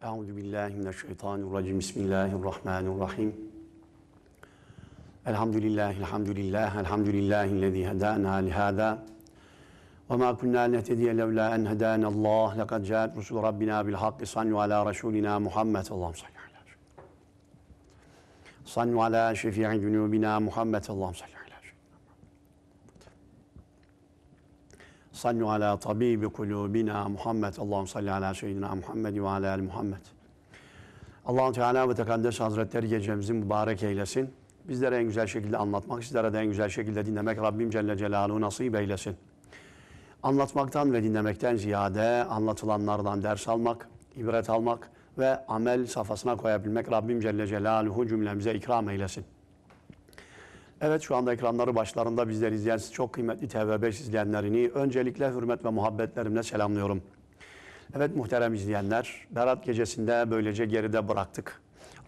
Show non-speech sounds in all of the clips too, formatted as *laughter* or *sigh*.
أعوذ بالله من الشيطان الرجيم بسم الله الرحمن الرحيم الحمد لله الحمد لله الحمد لله الذي هدانا لهذا وما كنا نهتدي لولا أن هدانا الله لقد جاءت رسول ربنا بالحق صلوا على رسولنا محمد اللهم صل على صلوا على شفيع جنوبنا محمد اللهم صل على Sallu ala tabibi kulubina Muhammed. Allahum salli ala seyyidina Muhammed ve ala al Muhammed. allah Teala ve Tekaddes Hazretleri gecemizi mübarek eylesin. Bizlere en güzel şekilde anlatmak, sizlere de en güzel şekilde dinlemek Rabbim Celle Celaluhu nasip eylesin. Anlatmaktan ve dinlemekten ziyade anlatılanlardan ders almak, ibret almak ve amel safhasına koyabilmek Rabbim Celle Celaluhu cümlemize ikram eylesin. Evet şu anda ekranları başlarında bizleri izleyen çok kıymetli TV5 izleyenlerini öncelikle hürmet ve muhabbetlerimle selamlıyorum. Evet muhterem izleyenler, Berat gecesinde böylece geride bıraktık.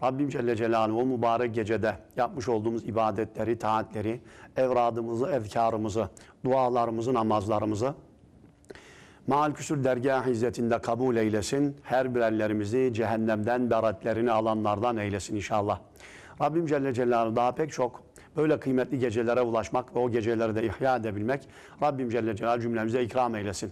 Rabbim Celle Celaluhu o mübarek gecede yapmış olduğumuz ibadetleri, taatleri, evradımızı, evkarımızı, dualarımızı, namazlarımızı Maal Küsur Dergah hizmetinde kabul eylesin. Her birerlerimizi cehennemden beratlerini alanlardan eylesin inşallah. Rabbim Celle Celaluhu daha pek çok böyle kıymetli gecelere ulaşmak ve o geceleri de ihya edebilmek Rabbim Celle Celal cümlemize ikram eylesin.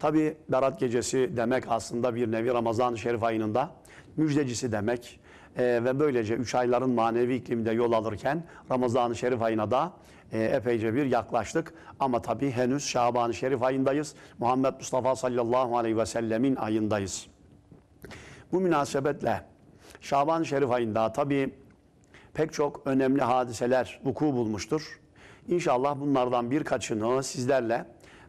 Tabi Berat Gecesi demek aslında bir nevi Ramazan-ı Şerif ayınında müjdecisi demek ee, ve böylece üç ayların manevi ikliminde yol alırken Ramazan-ı Şerif ayına da e, epeyce bir yaklaştık. Ama tabi henüz Şaban-ı Şerif ayındayız. Muhammed Mustafa sallallahu aleyhi ve sellemin ayındayız. Bu münasebetle Şaban-ı Şerif ayında tabii pek çok önemli hadiseler vuku bulmuştur. İnşallah bunlardan birkaçını sizlerle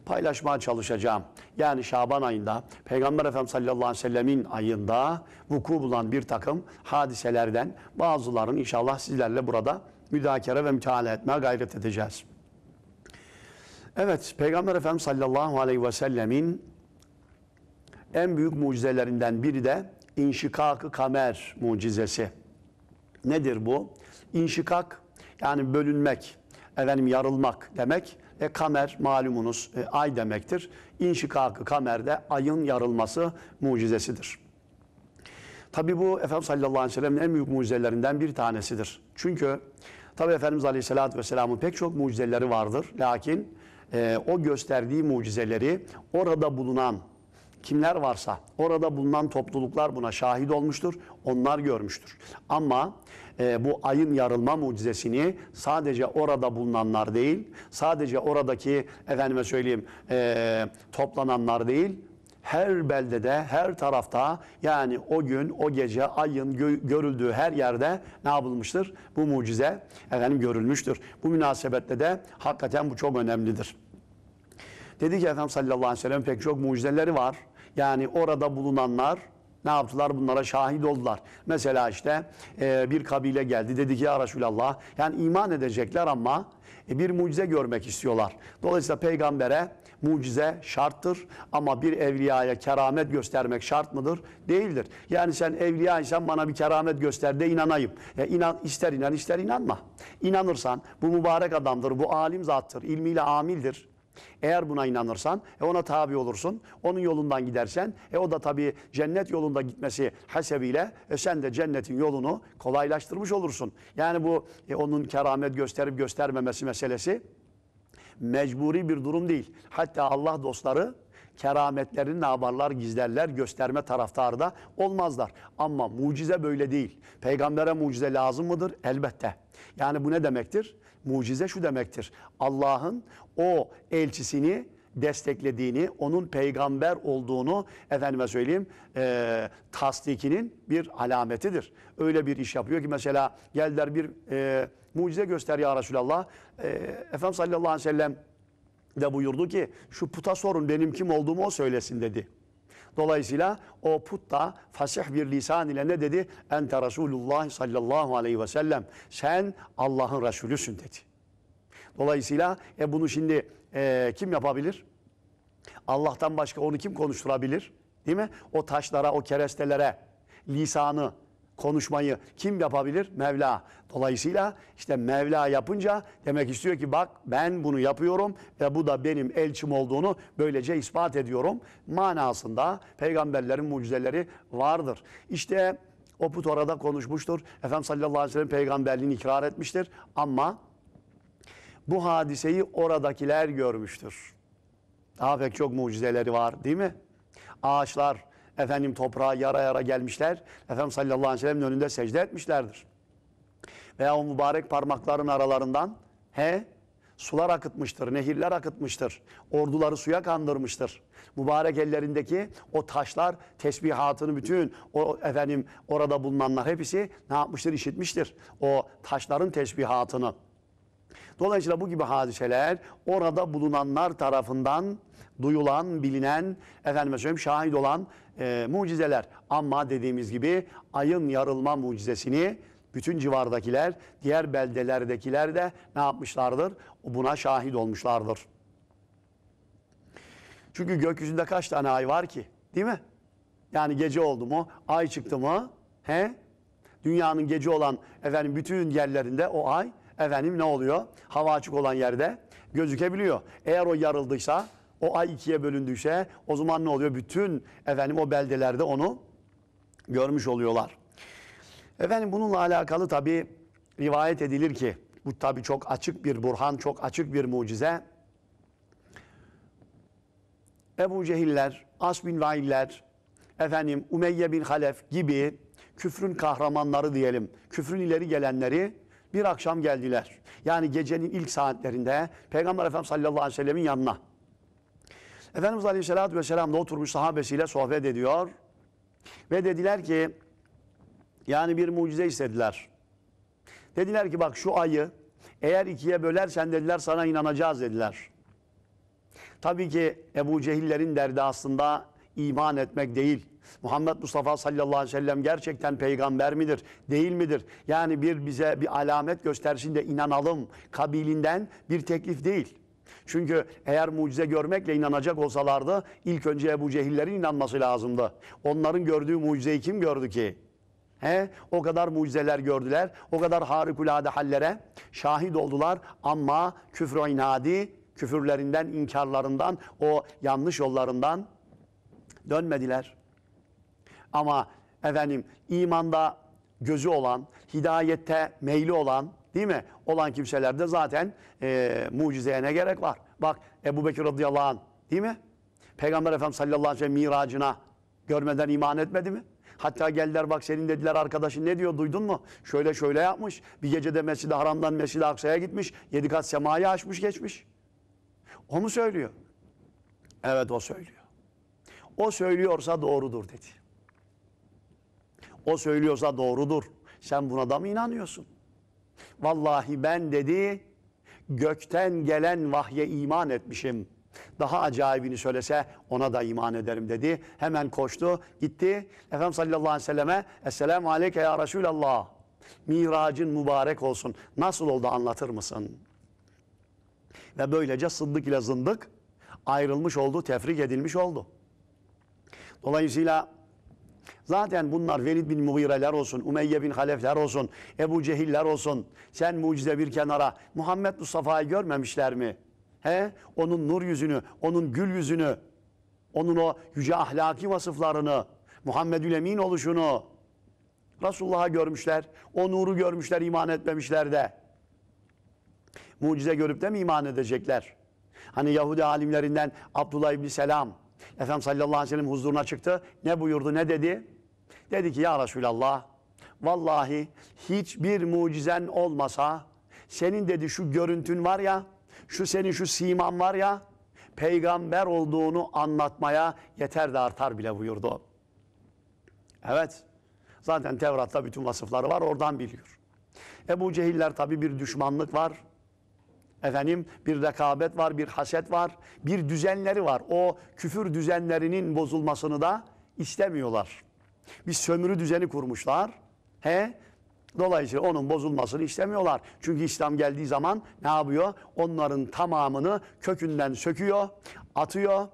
paylaşmaya çalışacağım. Yani Şaban ayında Peygamber Efendimiz sallallahu aleyhi ve sellemin ayında vuku bulan bir takım hadiselerden bazılarını inşallah sizlerle burada müdakere ve müteala etmeye gayret edeceğiz. Evet Peygamber Efendimiz sallallahu aleyhi ve sellemin en büyük mucizelerinden biri de inşikak kamer mucizesi. Nedir bu? İnşikak yani bölünmek, efendim yarılmak demek ve kamer malumunuz e, ay demektir. İnşikakı kamerde ayın yarılması mucizesidir. Tabi bu Efendimiz sallallahu aleyhi ve sellem'in en büyük mucizelerinden bir tanesidir. Çünkü tabi Efendimiz aleyhissalatü vesselamın pek çok mucizeleri vardır. Lakin e, o gösterdiği mucizeleri orada bulunan kimler varsa orada bulunan topluluklar buna şahit olmuştur. Onlar görmüştür. Ama e, bu ayın yarılma mucizesini sadece orada bulunanlar değil, sadece oradaki efendime söyleyeyim e, toplananlar değil, her beldede, her tarafta yani o gün, o gece ayın gö görüldüğü her yerde ne yapılmıştır? Bu mucize efendim görülmüştür. Bu münasebetle de hakikaten bu çok önemlidir. Dedi ki Efendimiz sallallahu aleyhi ve sellem pek çok mucizeleri var. Yani orada bulunanlar ne yaptılar? Bunlara şahit oldular. Mesela işte e, bir kabile geldi. Dedi ki ya Resulallah yani iman edecekler ama e, bir mucize görmek istiyorlar. Dolayısıyla peygambere mucize şarttır ama bir evliyaya keramet göstermek şart mıdır? Değildir. Yani sen evliyaysan bana bir keramet göster de inanayım. E, inan, ister inan ister inanma. İnanırsan bu mübarek adamdır, bu alim zattır, ilmiyle amildir eğer buna inanırsan e ona tabi olursun. Onun yolundan gidersen e o da tabii cennet yolunda gitmesi hasebiyle e sen de cennetin yolunu kolaylaştırmış olursun. Yani bu e, onun keramet gösterip göstermemesi meselesi mecburi bir durum değil. Hatta Allah dostları kerametlerini ne yaparlar? Gizlerler, gösterme taraftarı da olmazlar. Ama mucize böyle değil. Peygambere mucize lazım mıdır? Elbette. Yani bu ne demektir? Mucize şu demektir. Allah'ın o elçisini desteklediğini, onun peygamber olduğunu efendime söyleyeyim e, tasdikinin bir alametidir. Öyle bir iş yapıyor ki mesela geldiler bir e, mucize göster ya Resulallah. E, Efendimiz sallallahu aleyhi ve sellem de buyurdu ki şu puta sorun benim kim olduğumu o söylesin dedi. Dolayısıyla o put da fasih bir lisan ile ne dedi? Ente Resulullah sallallahu aleyhi ve sellem. Sen Allah'ın Resulüsün dedi. Dolayısıyla e bunu şimdi e, kim yapabilir? Allah'tan başka onu kim konuşturabilir? Değil mi? O taşlara, o kerestelere lisanı konuşmayı kim yapabilir? Mevla. Dolayısıyla işte Mevla yapınca demek istiyor ki bak ben bunu yapıyorum ve bu da benim elçim olduğunu böylece ispat ediyorum. Manasında peygamberlerin mucizeleri vardır. İşte o put orada konuşmuştur. Efendim sallallahu aleyhi ve sellem peygamberliğini ikrar etmiştir. Ama bu hadiseyi oradakiler görmüştür. Daha pek çok mucizeleri var değil mi? Ağaçlar, Efendim toprağa yara yara gelmişler. Efendim sallallahu aleyhi ve sellem'in önünde secde etmişlerdir. Veya o mübarek parmakların aralarından he sular akıtmıştır, nehirler akıtmıştır. Orduları suya kandırmıştır. Mübarek ellerindeki o taşlar, tesbihatını bütün o efendim orada bulunanlar hepsi ne yapmıştır, işitmiştir. O taşların tesbihatını. Dolayısıyla bu gibi hadiseler orada bulunanlar tarafından duyulan, bilinen, efendime söyleyeyim şahit olan e, mucizeler. Ama dediğimiz gibi ayın yarılma mucizesini bütün civardakiler, diğer beldelerdekiler de ne yapmışlardır? Buna şahit olmuşlardır. Çünkü gökyüzünde kaç tane ay var ki? Değil mi? Yani gece oldu mu? Ay çıktı mı? He? Dünyanın gece olan efendim bütün yerlerinde o ay efendim ne oluyor? Hava açık olan yerde gözükebiliyor. Eğer o yarıldıysa, o ay ikiye bölündüyse o zaman ne oluyor? Bütün efendim o beldelerde onu görmüş oluyorlar. Efendim bununla alakalı tabi rivayet edilir ki bu tabi çok açık bir burhan, çok açık bir mucize. Ebu Cehiller, As bin Vailler, efendim Umeyye bin Halef gibi küfrün kahramanları diyelim, küfrün ileri gelenleri bir akşam geldiler. Yani gecenin ilk saatlerinde Peygamber Efendimiz sallallahu aleyhi ve sellemin yanına. Efendimiz aleyhissalatü vesselam da oturmuş sahabesiyle sohbet ediyor. Ve dediler ki yani bir mucize istediler. Dediler ki bak şu ayı eğer ikiye bölersen dediler sana inanacağız dediler. Tabii ki Ebu Cehillerin derdi aslında iman etmek değil. Muhammed Mustafa sallallahu aleyhi ve sellem gerçekten peygamber midir, değil midir? Yani bir bize bir alamet göstersin de inanalım kabilinden bir teklif değil. Çünkü eğer mucize görmekle inanacak olsalardı ilk önce Ebu Cehillerin inanması lazımdı. Onların gördüğü mucizeyi kim gördü ki? He? O kadar mucizeler gördüler, o kadar harikulade hallere şahit oldular ama küfr inadi, küfürlerinden, inkarlarından, o yanlış yollarından dönmediler. Ama efendim imanda gözü olan, hidayette meyli olan değil mi? Olan kimselerde zaten e, mucizeye ne gerek var? Bak Ebu Bekir radıyallahu anh değil mi? Peygamber Efendimiz sallallahu aleyhi ve sellem miracına görmeden iman etmedi mi? Hatta geldiler bak senin dediler arkadaşın ne diyor duydun mu? Şöyle şöyle yapmış. Bir gecede Mescid-i Haram'dan Mescid-i Aksa'ya gitmiş. Yedi kat semayı aşmış geçmiş. O mu söylüyor? Evet o söylüyor. O söylüyorsa doğrudur dedi. O söylüyorsa doğrudur. Sen buna da mı inanıyorsun? Vallahi ben dedi gökten gelen vahye iman etmişim. Daha acayibini söylese ona da iman ederim dedi. Hemen koştu gitti. Efendimiz sallallahu aleyhi ve selleme Esselamu aleyke ya Resulallah. Miracın mübarek olsun. Nasıl oldu anlatır mısın? Ve böylece Sıddık ile Zındık ayrılmış oldu, tefrik edilmiş oldu. Dolayısıyla Zaten bunlar Velid bin Muğireler olsun, Umeyye bin Halefler olsun, Ebu Cehiller olsun. Sen mucize bir kenara Muhammed Mustafa'yı görmemişler mi? He? Onun nur yüzünü, onun gül yüzünü, onun o yüce ahlaki vasıflarını, Muhammedül Emin oluşunu Resulullah'a görmüşler. O nuru görmüşler, iman etmemişler de. Mucize görüp de mi iman edecekler? Hani Yahudi alimlerinden Abdullah İbni Selam, Efendim sallallahu aleyhi ve sellem huzuruna çıktı. Ne buyurdu, ne dedi? Dedi ki ya Resulallah vallahi hiçbir mucizen olmasa senin dedi şu görüntün var ya şu senin şu siman var ya peygamber olduğunu anlatmaya yeter de artar bile buyurdu. Evet zaten Tevrat'ta bütün vasıfları var oradan biliyor. Ebu Cehiller tabi bir düşmanlık var. Efendim bir rekabet var, bir haset var, bir düzenleri var. O küfür düzenlerinin bozulmasını da istemiyorlar. Bir sömürü düzeni kurmuşlar. He? Dolayısıyla onun bozulmasını istemiyorlar. Çünkü İslam geldiği zaman ne yapıyor? Onların tamamını kökünden söküyor, atıyor,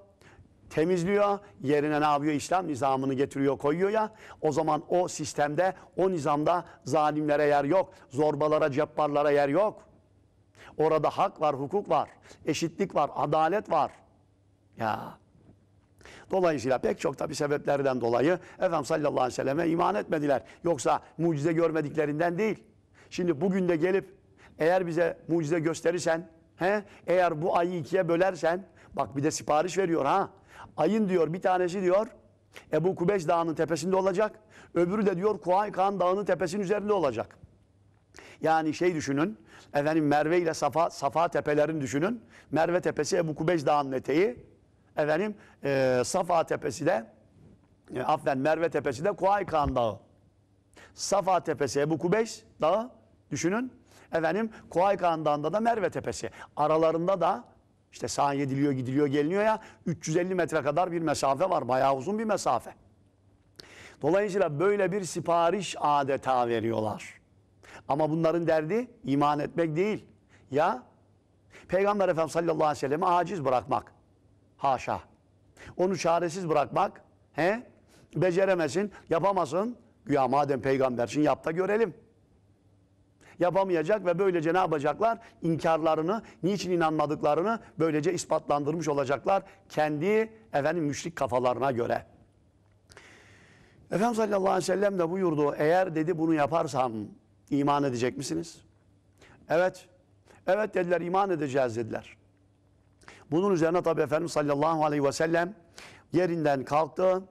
temizliyor. Yerine ne yapıyor? İslam nizamını getiriyor, koyuyor ya. O zaman o sistemde, o nizamda zalimlere yer yok. Zorbalara, cebbarlara yer yok. Orada hak var, hukuk var, eşitlik var, adalet var. Ya Dolayısıyla pek çok tabi sebeplerden dolayı Efendimiz sallallahu aleyhi ve selleme iman etmediler. Yoksa mucize görmediklerinden değil. Şimdi bugün de gelip eğer bize mucize gösterirsen, he, eğer bu ayı ikiye bölersen, bak bir de sipariş veriyor ha. Ayın diyor bir tanesi diyor Ebu Kubeş Dağı'nın tepesinde olacak. Öbürü de diyor Kuaykan Dağı'nın tepesinin üzerinde olacak. Yani şey düşünün, efendim Merve ile Safa, Safa tepelerini düşünün. Merve tepesi Ebu Kubeş Dağı'nın eteği efendim e, Safa Tepesi de e, affen Merve Tepesi de Kuaykan Dağı. Safa Tepesi Ebu Kubeş Dağı düşünün. Efendim Kuaykan Dağı'nda da Merve Tepesi. Aralarında da işte sağa gidiliyor gidiliyor geliniyor ya 350 metre kadar bir mesafe var. Bayağı uzun bir mesafe. Dolayısıyla böyle bir sipariş adeta veriyorlar. Ama bunların derdi iman etmek değil. Ya Peygamber Efendimiz sallallahu aleyhi ve sellem'i aciz bırakmak. Haşa. Onu çaresiz bırakmak, he? beceremesin, yapamasın. Güya madem peygambersin yap da görelim. Yapamayacak ve böylece ne yapacaklar? İnkarlarını, niçin inanmadıklarını böylece ispatlandırmış olacaklar. Kendi efendim müşrik kafalarına göre. Efendimiz sallallahu aleyhi ve sellem de buyurdu. Eğer dedi bunu yaparsam iman edecek misiniz? Evet. Evet dediler iman edeceğiz dediler. Bunun üzerine tabi Efendimiz sallallahu aleyhi ve sellem yerinden kalktı.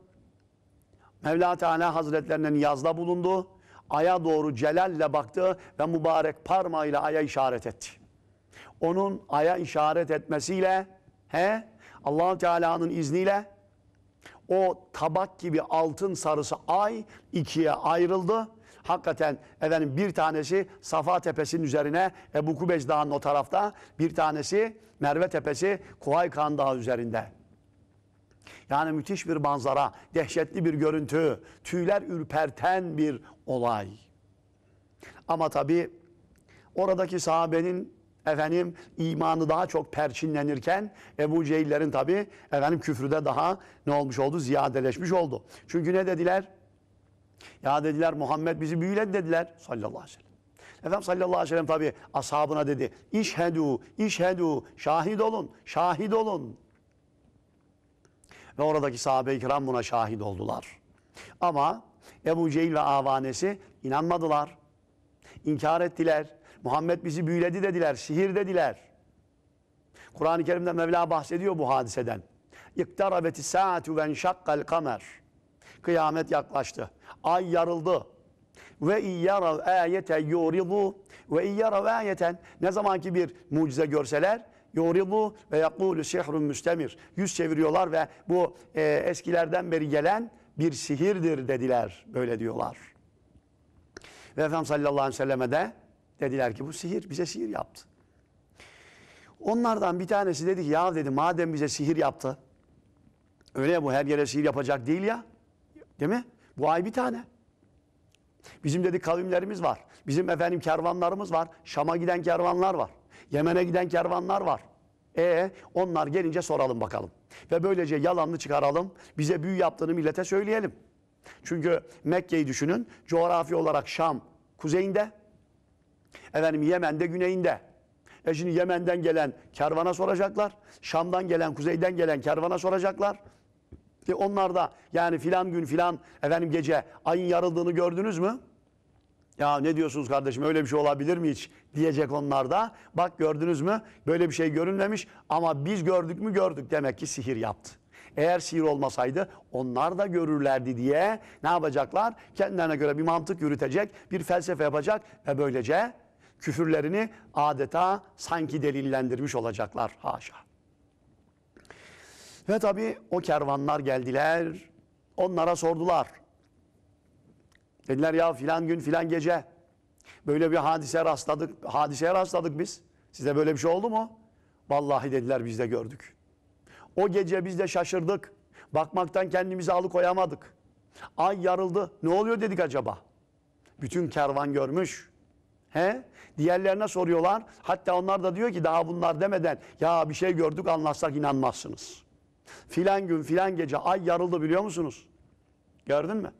Mevla Teala Hazretlerinin yazda bulundu. Aya doğru celalle baktı ve mübarek parmağıyla aya işaret etti. Onun aya işaret etmesiyle he allah Teala'nın izniyle o tabak gibi altın sarısı ay ikiye ayrıldı Hakikaten efendim bir tanesi Safa Tepesi'nin üzerine Ebu Kubeş Dağı'nın o tarafta. Bir tanesi Merve Tepesi Kuhaykan Dağı üzerinde. Yani müthiş bir manzara, dehşetli bir görüntü, tüyler ürperten bir olay. Ama tabi oradaki sahabenin efendim imanı daha çok perçinlenirken Ebu Cehillerin tabi efendim küfrü de daha ne olmuş oldu? Ziyadeleşmiş oldu. Çünkü ne dediler? Ya dediler Muhammed bizi büyülen dediler sallallahu aleyhi ve sellem. Efendim sallallahu aleyhi ve sellem tabi ashabına dedi. İşhedû, işhedû, şahit olun, şahit olun. Ve oradaki sahabe-i kiram buna şahit oldular. Ama Ebu Cehil ve avanesi inanmadılar. İnkar ettiler. Muhammed bizi büyüledi dediler, sihir dediler. Kur'an-ı Kerim'de Mevla bahsediyor bu hadiseden. İktarabeti saatu ve enşakkal kamer. Kıyamet yaklaştı ay yarıldı. Ve iyyarav ayete yuridu ve iyyarav ayeten ne zamanki bir mucize görseler yuridu ve yakulu sihrun müstemir. Yüz çeviriyorlar ve bu e, eskilerden beri gelen bir sihirdir dediler. Böyle diyorlar. Ve Efendimiz sallallahu aleyhi ve selleme de dediler ki bu sihir bize sihir yaptı. Onlardan bir tanesi dedi ki ya dedi madem bize sihir yaptı. Öyle ya bu her yere sihir yapacak değil ya. Değil mi? Bu ay bir tane. Bizim dedi kavimlerimiz var. Bizim efendim kervanlarımız var. Şam'a giden kervanlar var. Yemen'e giden kervanlar var. E onlar gelince soralım bakalım. Ve böylece yalanını çıkaralım. Bize büyü yaptığını millete söyleyelim. Çünkü Mekke'yi düşünün. Coğrafi olarak Şam kuzeyinde. Efendim Yemen'de güneyinde. E şimdi Yemen'den gelen kervana soracaklar. Şam'dan gelen, kuzeyden gelen kervana soracaklar. Onlar da yani filan gün filan efendim gece ayın yarıldığını gördünüz mü? Ya ne diyorsunuz kardeşim öyle bir şey olabilir mi hiç diyecek onlar da. Bak gördünüz mü böyle bir şey görünmemiş ama biz gördük mü gördük demek ki sihir yaptı. Eğer sihir olmasaydı onlar da görürlerdi diye ne yapacaklar? Kendilerine göre bir mantık yürütecek, bir felsefe yapacak ve böylece küfürlerini adeta sanki delillendirmiş olacaklar. Haşa. Ve tabi o kervanlar geldiler. Onlara sordular. Dediler ya filan gün filan gece böyle bir hadise rastladık. Hadiseye rastladık biz. Size böyle bir şey oldu mu? Vallahi dediler biz de gördük. O gece biz de şaşırdık. Bakmaktan kendimizi alıkoyamadık. Ay yarıldı. Ne oluyor dedik acaba? Bütün kervan görmüş. He? Diğerlerine soruyorlar. Hatta onlar da diyor ki daha bunlar demeden ya bir şey gördük anlatsak inanmazsınız.'' Filan gün filan gece ay yarıldı biliyor musunuz? Gördün mü?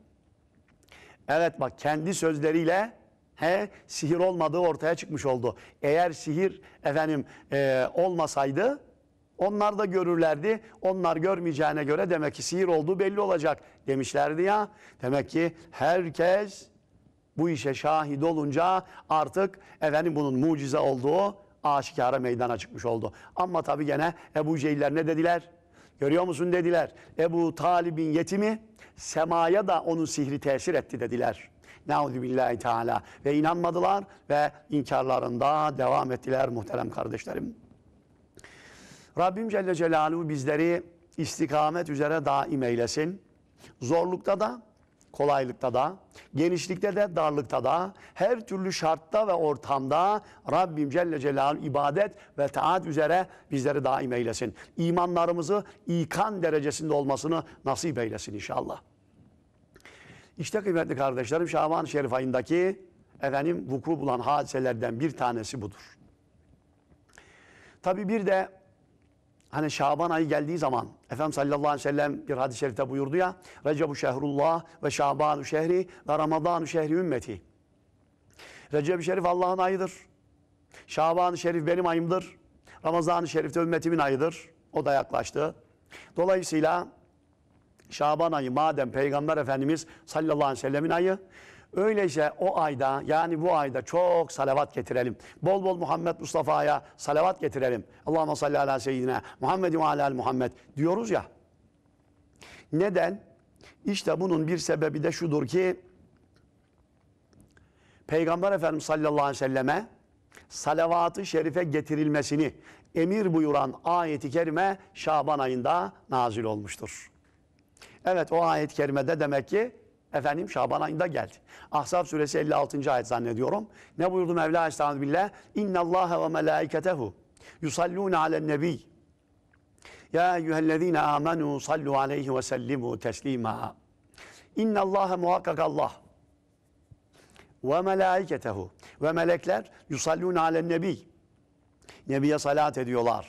Evet bak kendi sözleriyle he, sihir olmadığı ortaya çıkmış oldu. Eğer sihir efendim e, olmasaydı onlar da görürlerdi. Onlar görmeyeceğine göre demek ki sihir olduğu belli olacak demişlerdi ya. Demek ki herkes bu işe şahit olunca artık efendim bunun mucize olduğu aşikara meydana çıkmış oldu. Ama tabi gene Ebu Cehiller ne dediler? Görüyor musun dediler. Ebu Talib'in yetimi semaya da onun sihri tesir etti dediler. Nauzu teala. Ve inanmadılar ve inkarlarında devam ettiler muhterem kardeşlerim. Rabbim Celle Celaluhu bizleri istikamet üzere daim eylesin. Zorlukta da kolaylıkta da, genişlikte de, darlıkta da, her türlü şartta ve ortamda Rabbim Celle Celaluhu ibadet ve taat üzere bizleri daim eylesin. İmanlarımızı ikan derecesinde olmasını nasip eylesin inşallah. İşte kıymetli kardeşlerim şaban Şerif ayındaki efendim vuku bulan hadiselerden bir tanesi budur. Tabi bir de hani Şaban ayı geldiği zaman Efendimiz sallallahu aleyhi ve sellem bir hadis-i şerifte buyurdu ya Recep-u şehrullah ve Şabanu şehri ve Ramazan-ı şehri ümmeti. Recep-i şerif Allah'ın ayıdır. Şaban-ı şerif benim ayımdır. Ramazan-ı şerif de ümmetimin ayıdır. O da yaklaştı. Dolayısıyla Şaban ayı madem Peygamber Efendimiz sallallahu aleyhi ve sellemin ayı Öylece o ayda yani bu ayda çok salavat getirelim. Bol bol Muhammed Mustafa'ya salavat getirelim. Allahümme salli ala seyyidine Muhammedin ve ala Muhammed diyoruz ya. Neden? İşte bunun bir sebebi de şudur ki Peygamber Efendimiz sallallahu aleyhi ve selleme salavatı şerife getirilmesini emir buyuran ayeti kerime Şaban ayında nazil olmuştur. Evet o ayet-i kerimede demek ki Efendim Şaban ayında geldi. Ahzab suresi 56. ayet zannediyorum. Ne buyurdu Mevla Estağfirullah? İnna Allahe ve melaiketehu yusallûne alen nebi. Ya eyyühellezîne âmenû sallu aleyhi ve sellimu teslîmâ. İnna Allahe muhakkak Allah ve melaiketehu ve melekler yusallûne alen nebi. Nebiye salat ediyorlar.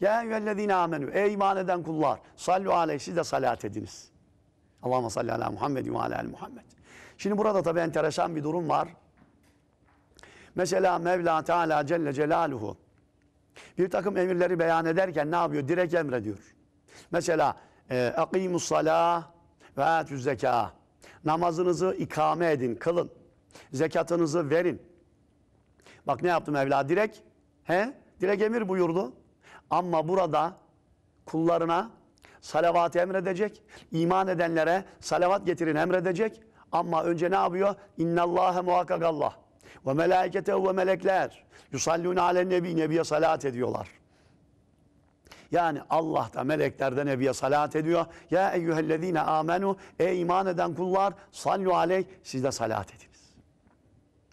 Ya eyyühellezîne âmenû. Ey iman eden kullar. Sallu aleyhi siz de salat ediniz.'' Allahümme salli ala Muhammed ve ala Muhammed. Şimdi burada tabi enteresan bir durum var. Mesela Mevla Teala Celle Celaluhu bir takım emirleri beyan ederken ne yapıyor? Direkt emrediyor. Mesela اَقِيمُ الصَّلَاهِ وَاَتُ الزَّكَاهِ Namazınızı ikame edin, kılın. Zekatınızı verin. Bak ne yaptı Mevla? Direkt, he? Direkt emir buyurdu. Ama burada kullarına salavatı emredecek. İman edenlere salavat getirin emredecek. Ama önce ne yapıyor? İnnallâhe muhakkak Allah. Ve melekete ve melekler. Yusallûne Ale nebi. Nebiye salat ediyorlar. Yani Allah da melekler de Nebiye salat ediyor. Ya eyyühellezine amenu. Ey iman eden kullar sallu aleyh. Siz de salat ediniz.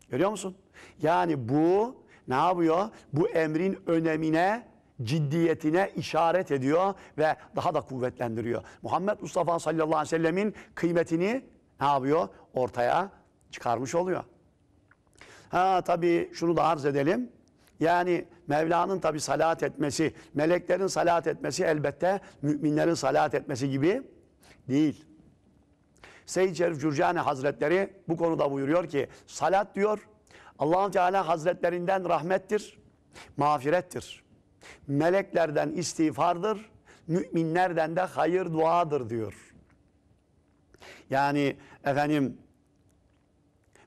Görüyor musun? Yani bu ne yapıyor? Bu emrin önemine ciddiyetine işaret ediyor ve daha da kuvvetlendiriyor. Muhammed Mustafa sallallahu aleyhi ve sellemin kıymetini ne yapıyor? Ortaya çıkarmış oluyor. Ha tabii şunu da arz edelim. Yani Mevla'nın tabi salat etmesi, meleklerin salat etmesi elbette müminlerin salat etmesi gibi değil. Seyyid Şerif Cürcani Hazretleri bu konuda buyuruyor ki salat diyor allah Teala Hazretlerinden rahmettir, mağfirettir. Meleklerden istiğfardır, müminlerden de hayır duadır diyor. Yani efendim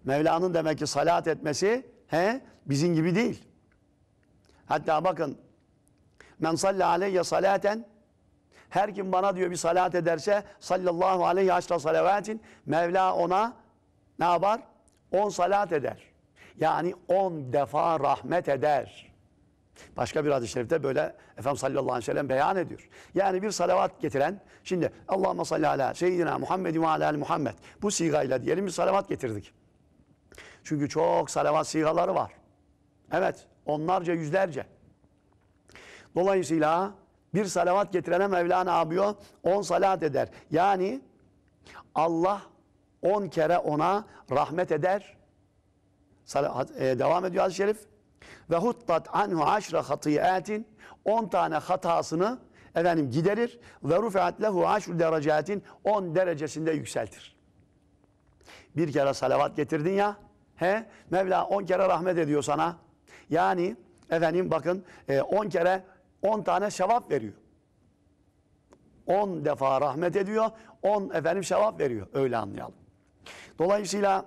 Mevla'nın demek ki salat etmesi he, bizim gibi değil. Hatta bakın men salli aleyye salaten her kim bana diyor bir salat ederse sallallahu aleyhi haşra salavatin Mevla ona ne yapar? On salat eder. Yani on defa rahmet eder. Başka bir hadis-i şerifte böyle Efendimiz sallallahu aleyhi ve sellem beyan ediyor. Yani bir salavat getiren, şimdi Allahümme salli ala seyyidina Muhammedin ve ala Muhammed. Bu sigayla diyelim bir salavat getirdik. Çünkü çok salavat sigaları var. Evet, onlarca, yüzlerce. Dolayısıyla bir salavat getirene Mevlana abiyor, on salat eder. Yani Allah on kere ona rahmet eder. Sal e, devam ediyor hadis-i şerif ve huttat anhu aşra hatiyatin 10 tane hatasını efendim giderir ve rufiat lehu aşru derecatin 10 derecesinde yükseltir. Bir kere salavat getirdin ya he Mevla 10 kere rahmet ediyor sana. Yani efendim bakın 10 e, kere 10 tane sevap veriyor. 10 defa rahmet ediyor. 10 efendim sevap veriyor. Öyle anlayalım. Dolayısıyla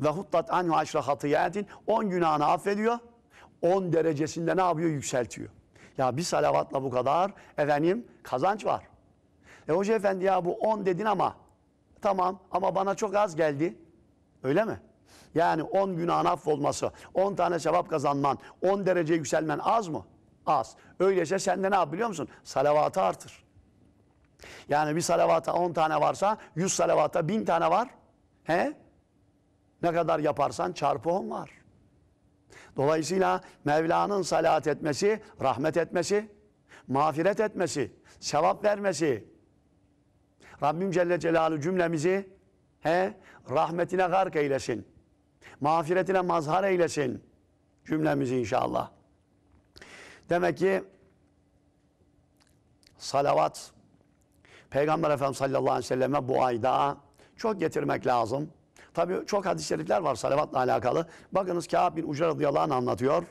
ve huttat anhu aşra hatiyatin 10 günahını affediyor. 10 derecesinde ne yapıyor? Yükseltiyor. Ya bir salavatla bu kadar efendim kazanç var. E hoca efendi ya bu 10 dedin ama tamam ama bana çok az geldi. Öyle mi? Yani 10 günahın affolması, 10 tane cevap kazanman, 10 derece yükselmen az mı? Az. Öyleyse sende ne yap biliyor musun? Salavatı artır. Yani bir salavata 10 tane varsa 100 salavata 1000 tane var. He? Ne kadar yaparsan çarpı 10 var. Dolayısıyla Mevla'nın salat etmesi, rahmet etmesi, mağfiret etmesi, sevap vermesi. Rabbim Celle Celaluhu cümlemizi he, rahmetine gark eylesin. Mağfiretine mazhar eylesin cümlemizi inşallah. Demek ki salavat Peygamber Efendimiz sallallahu aleyhi ve selleme bu ayda çok getirmek lazım. Tabi çok hadis-i şerifler var salavatla alakalı. Bakınız Kâb bin Ucra radıyallahu anh anlatıyor.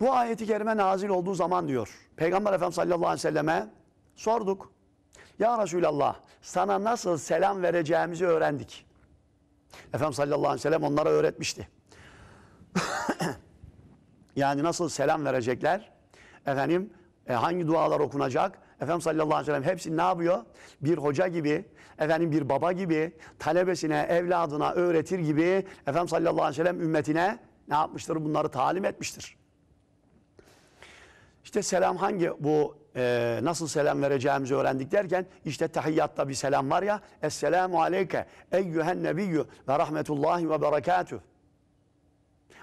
Bu ayeti kerime nazil olduğu zaman diyor. Peygamber Efendimiz sallallahu aleyhi ve selleme sorduk. Ya Resulallah sana nasıl selam vereceğimizi öğrendik. Efendim sallallahu aleyhi ve sellem onlara öğretmişti. *coughs* yani nasıl selam verecekler? Efendim e, hangi dualar okunacak? Efendim sallallahu aleyhi ve sellem hepsi ne yapıyor? Bir hoca gibi efendim bir baba gibi talebesine, evladına öğretir gibi efendim sallallahu aleyhi ve sellem ümmetine ne yapmıştır? Bunları talim etmiştir. İşte selam hangi bu e, nasıl selam vereceğimizi öğrendik derken işte tahiyyatta bir selam var ya Esselamu aleyke eyyühen nebiyyü ve rahmetullahi ve berekatuhu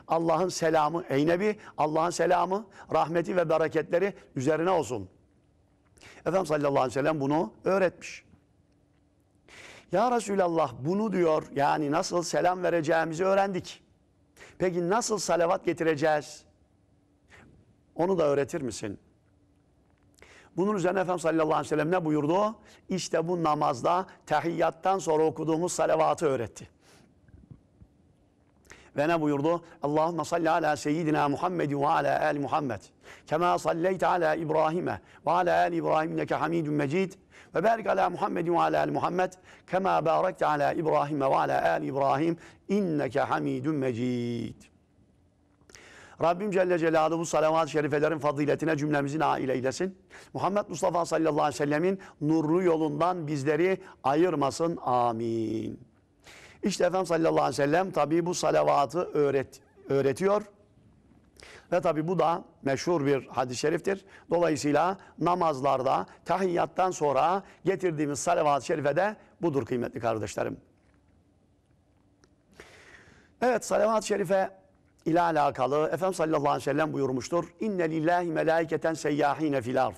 Allah'ın selamı ey Nebi Allah'ın selamı rahmeti ve bereketleri üzerine olsun. Efendim sallallahu aleyhi ve sellem bunu öğretmiş. Ya Resulallah bunu diyor yani nasıl selam vereceğimizi öğrendik. Peki nasıl salavat getireceğiz? Onu da öğretir misin? Bunun üzerine Efendimiz sallallahu aleyhi ve sellem ne buyurdu? İşte bu namazda tahiyyattan sonra okuduğumuz salavatı öğretti. Ve ne buyurdu? Allahümme salli ala seyyidina Muhammedin ve ala el Muhammed. Kema salleyte ala İbrahim'e ve ala el İbrahim hamidun mecid. Ve barik ala Muhammed ve ala Muhammed kema barakte ala İbrahim ve ala al İbrahim inneke hamidun mecid. Rabbim Celle Celaluhu salavat-ı şerifelerin faziletine cümlemizin aile eylesin. Muhammed Mustafa sallallahu aleyhi ve sellemin nurlu yolundan bizleri ayırmasın. Amin. İşte Efendimiz sallallahu aleyhi ve sellem tabi bu salavatı öğret, öğretiyor. Ve tabi bu da meşhur bir hadis-i şeriftir. Dolayısıyla namazlarda tahiyyattan sonra getirdiğimiz salavat-ı şerife de budur kıymetli kardeşlerim. Evet salavat-ı şerife ile alakalı Efendimiz sallallahu aleyhi ve sellem buyurmuştur. İnne lillahi melaiketen seyyahine fil arf.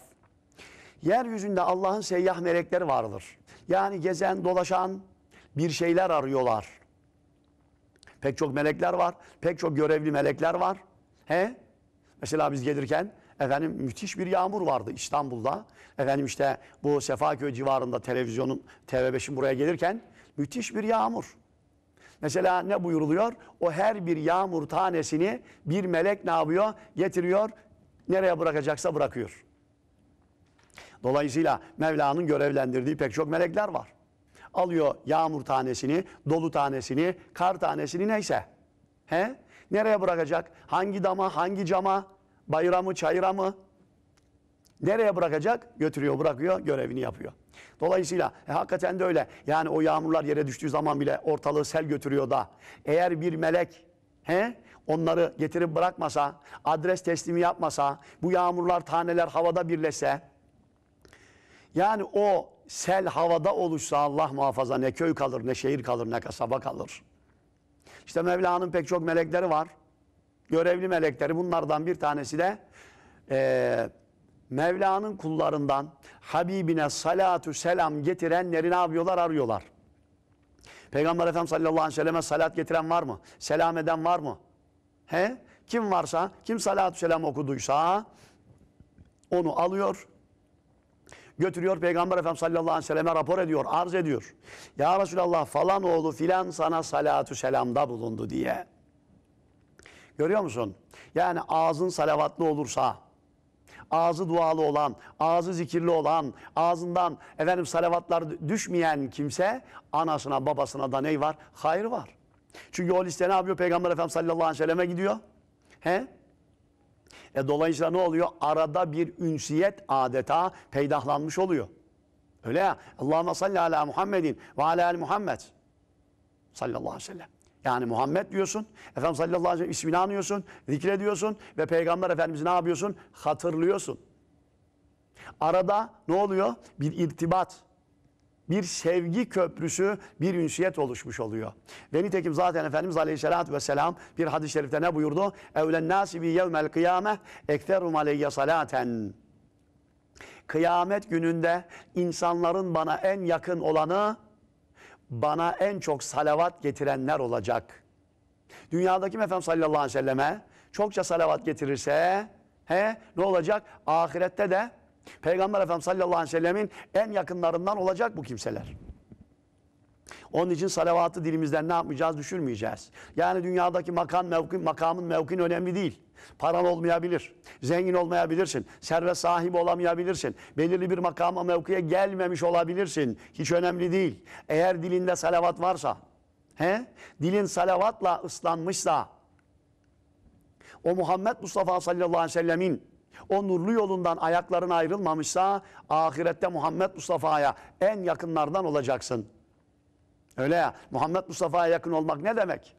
Yeryüzünde Allah'ın seyyah melekleri vardır. Yani gezen, dolaşan bir şeyler arıyorlar. Pek çok melekler var, pek çok görevli melekler var. He? Mesela biz gelirken efendim müthiş bir yağmur vardı İstanbul'da. Efendim işte bu Sefaköy civarında televizyonun TV5'in buraya gelirken müthiş bir yağmur. Mesela ne buyuruluyor? O her bir yağmur tanesini bir melek ne yapıyor? Getiriyor. Nereye bırakacaksa bırakıyor. Dolayısıyla Mevla'nın görevlendirdiği pek çok melekler var. Alıyor yağmur tanesini, dolu tanesini, kar tanesini neyse. He? Nereye bırakacak? Hangi dama, hangi cama, Bayramı çayramı? Nereye bırakacak? Götürüyor, bırakıyor, görevini yapıyor. Dolayısıyla e, hakikaten de öyle. Yani o yağmurlar yere düştüğü zaman bile ortalığı sel götürüyor da. Eğer bir melek he, onları getirip bırakmasa, adres teslimi yapmasa, bu yağmurlar taneler havada birleşse, yani o sel havada oluşsa Allah muhafaza ne köy kalır, ne şehir kalır, ne kasaba kalır. İşte Mevla'nın pek çok melekleri var. Görevli melekleri bunlardan bir tanesi de e, Mevla'nın kullarından Habibine salatu selam getirenleri ne yapıyorlar arıyorlar. Peygamber Efendimiz sallallahu aleyhi ve selleme salat getiren var mı? Selam eden var mı? He? Kim varsa, kim salatü selam okuduysa onu alıyor, Götürüyor Peygamber Efendimiz sallallahu aleyhi ve selleme rapor ediyor, arz ediyor. Ya Resulallah falan oğlu filan sana salatu selamda bulundu diye. Görüyor musun? Yani ağzın salavatlı olursa, ağzı dualı olan, ağzı zikirli olan, ağzından efendim salavatlar düşmeyen kimse anasına babasına da ney var? Hayır var. Çünkü o liste ne yapıyor? Peygamber Efendimiz sallallahu aleyhi ve selleme gidiyor. He? E dolayısıyla ne oluyor? Arada bir ünsiyet adeta peydahlanmış oluyor. Öyle ya. Allahümme salli ala Muhammedin ve ala al Muhammed sallallahu aleyhi ve sellem. Yani Muhammed diyorsun, Efendim sallallahu aleyhi ve sellem ismini anıyorsun, zikrediyorsun ve Peygamber Efendimiz'i ne yapıyorsun? Hatırlıyorsun. Arada ne oluyor? Bir irtibat, bir sevgi köprüsü, bir ünsiyet oluşmuş oluyor. Ve nitekim zaten Efendimiz Aleyhisselatü Vesselam bir hadis-i şerifte ne buyurdu? Evlen nasi yevmel kıyame ekterum aleyye salaten. Kıyamet gününde insanların bana en yakın olanı, bana en çok salavat getirenler olacak. Dünyadaki Efendimiz sallallahu aleyhi ve selleme çokça salavat getirirse, he, ne olacak? Ahirette de Peygamber Efendimiz sallallahu aleyhi ve sellemin en yakınlarından olacak bu kimseler. Onun için salavatı dilimizden ne yapmayacağız? Düşürmeyeceğiz. Yani dünyadaki makam, mevkin, makamın mevkin önemli değil. Paran olmayabilir, zengin olmayabilirsin, servet sahibi olamayabilirsin, belirli bir makama mevkiye gelmemiş olabilirsin. Hiç önemli değil. Eğer dilinde salavat varsa, he? dilin salavatla ıslanmışsa, o Muhammed Mustafa sallallahu aleyhi ve sellemin o nurlu yolundan ayakların ayrılmamışsa ahirette Muhammed Mustafa'ya en yakınlardan olacaksın. Öyle ya Muhammed Mustafa'ya yakın olmak ne demek?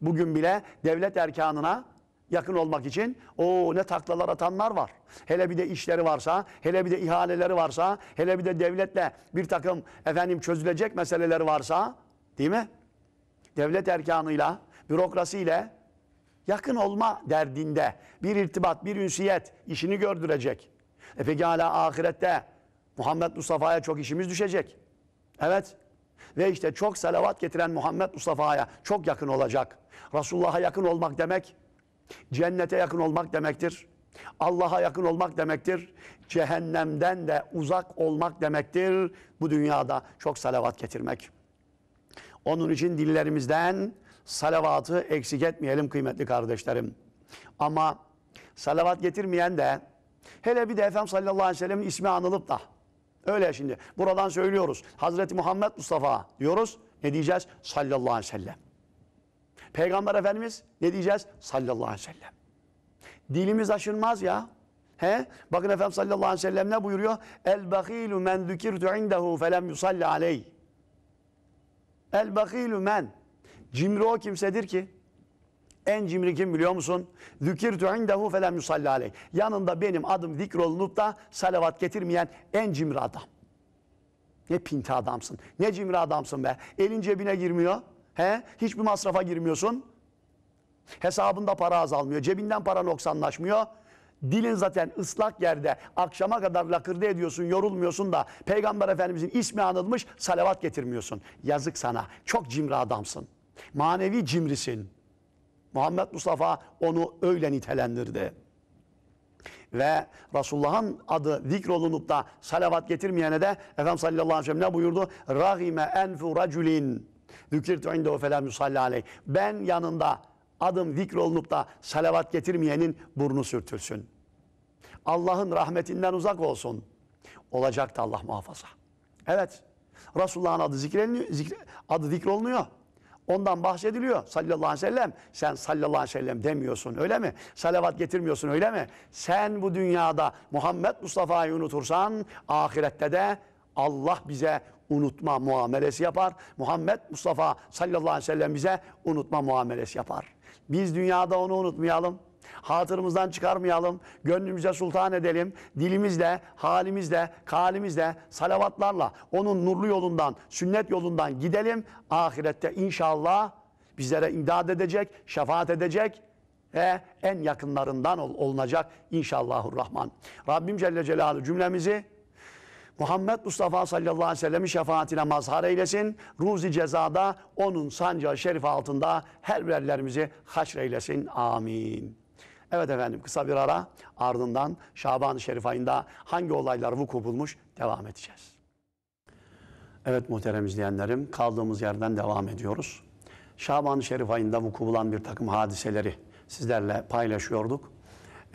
Bugün bile devlet erkanına yakın olmak için o ne taklalar atanlar var. Hele bir de işleri varsa, hele bir de ihaleleri varsa, hele bir de devletle bir takım efendim çözülecek meseleleri varsa değil mi? Devlet erkanıyla, bürokrasiyle yakın olma derdinde bir irtibat, bir ünsiyet işini gördürecek. E peki hala ahirette Muhammed Mustafa'ya çok işimiz düşecek. Evet. Ve işte çok salavat getiren Muhammed Mustafa'ya çok yakın olacak. Resulullah'a yakın olmak demek cennete yakın olmak demektir. Allah'a yakın olmak demektir. Cehennemden de uzak olmak demektir. Bu dünyada çok salavat getirmek. Onun için dillerimizden salavatı eksik etmeyelim kıymetli kardeşlerim. Ama salavat getirmeyen de hele bir de Efendimiz sallallahu aleyhi ve sellem'in ismi anılıp da öyle şimdi buradan söylüyoruz. Hazreti Muhammed Mustafa diyoruz. Ne diyeceğiz? Sallallahu aleyhi ve sellem. Peygamber Efendimiz ne diyeceğiz? Sallallahu aleyhi ve sellem. Dilimiz aşınmaz ya. He? Bakın Efendimiz sallallahu aleyhi ve sellem ne buyuruyor? El bakilu men zükirtu indehu felem yusalli aleyh. El bakilu men. Cimri o kimsedir ki en cimri kim biliyor musun? Zükirtü indehu felem yusalli aleyh. Yanında benim adım zikrolunup da salavat getirmeyen en cimri adam. Ne pinti adamsın. Ne cimri adamsın be. Elin cebine girmiyor. He? Hiçbir masrafa girmiyorsun. Hesabında para azalmıyor. Cebinden para noksanlaşmıyor. Dilin zaten ıslak yerde akşama kadar lakırdı ediyorsun, yorulmuyorsun da Peygamber Efendimizin ismi anılmış salavat getirmiyorsun. Yazık sana. Çok cimri adamsın. Manevi cimrisin. Muhammed Mustafa onu öyle nitelendirdi. Ve Resulullah'ın adı zikrolunup da salavat getirmeyene de Efendimiz sallallahu aleyhi ve sellem ne buyurdu? Rahime enfu raculin. Zükirtu indehu felem aleyh. Ben yanında adım zikrolunup da salavat getirmeyenin burnu sürtülsün. Allah'ın rahmetinden uzak olsun. Olacak da Allah muhafaza. Evet. Resulullah'ın adı, zikrolunu, zikre, adı zikrolunuyor. Ondan bahsediliyor sallallahu aleyhi ve sellem. Sen sallallahu aleyhi ve sellem demiyorsun öyle mi? Salavat getirmiyorsun öyle mi? Sen bu dünyada Muhammed Mustafa'yı unutursan ahirette de Allah bize unutma muamelesi yapar. Muhammed Mustafa sallallahu aleyhi ve sellem bize unutma muamelesi yapar. Biz dünyada onu unutmayalım. Hatırımızdan çıkarmayalım. Gönlümüze sultan edelim. Dilimizle, halimizle, kalimizle, salavatlarla onun nurlu yolundan, sünnet yolundan gidelim. Ahirette inşallah bizlere imdad edecek, şefaat edecek ve en yakınlarından ol olunacak inşallahurrahman. Rabbim Celle Celaluhu cümlemizi Muhammed Mustafa sallallahu aleyhi ve sellem'in şefaatine mazhar eylesin. Ruzi cezada onun sancağı şerif altında her birerlerimizi haşreylesin. Amin. Evet efendim kısa bir ara ardından Şaban-ı Şerif ayında hangi olaylar vuku bulmuş devam edeceğiz. Evet muhterem izleyenlerim kaldığımız yerden devam ediyoruz. Şaban-ı Şerif ayında vuku bulan bir takım hadiseleri sizlerle paylaşıyorduk.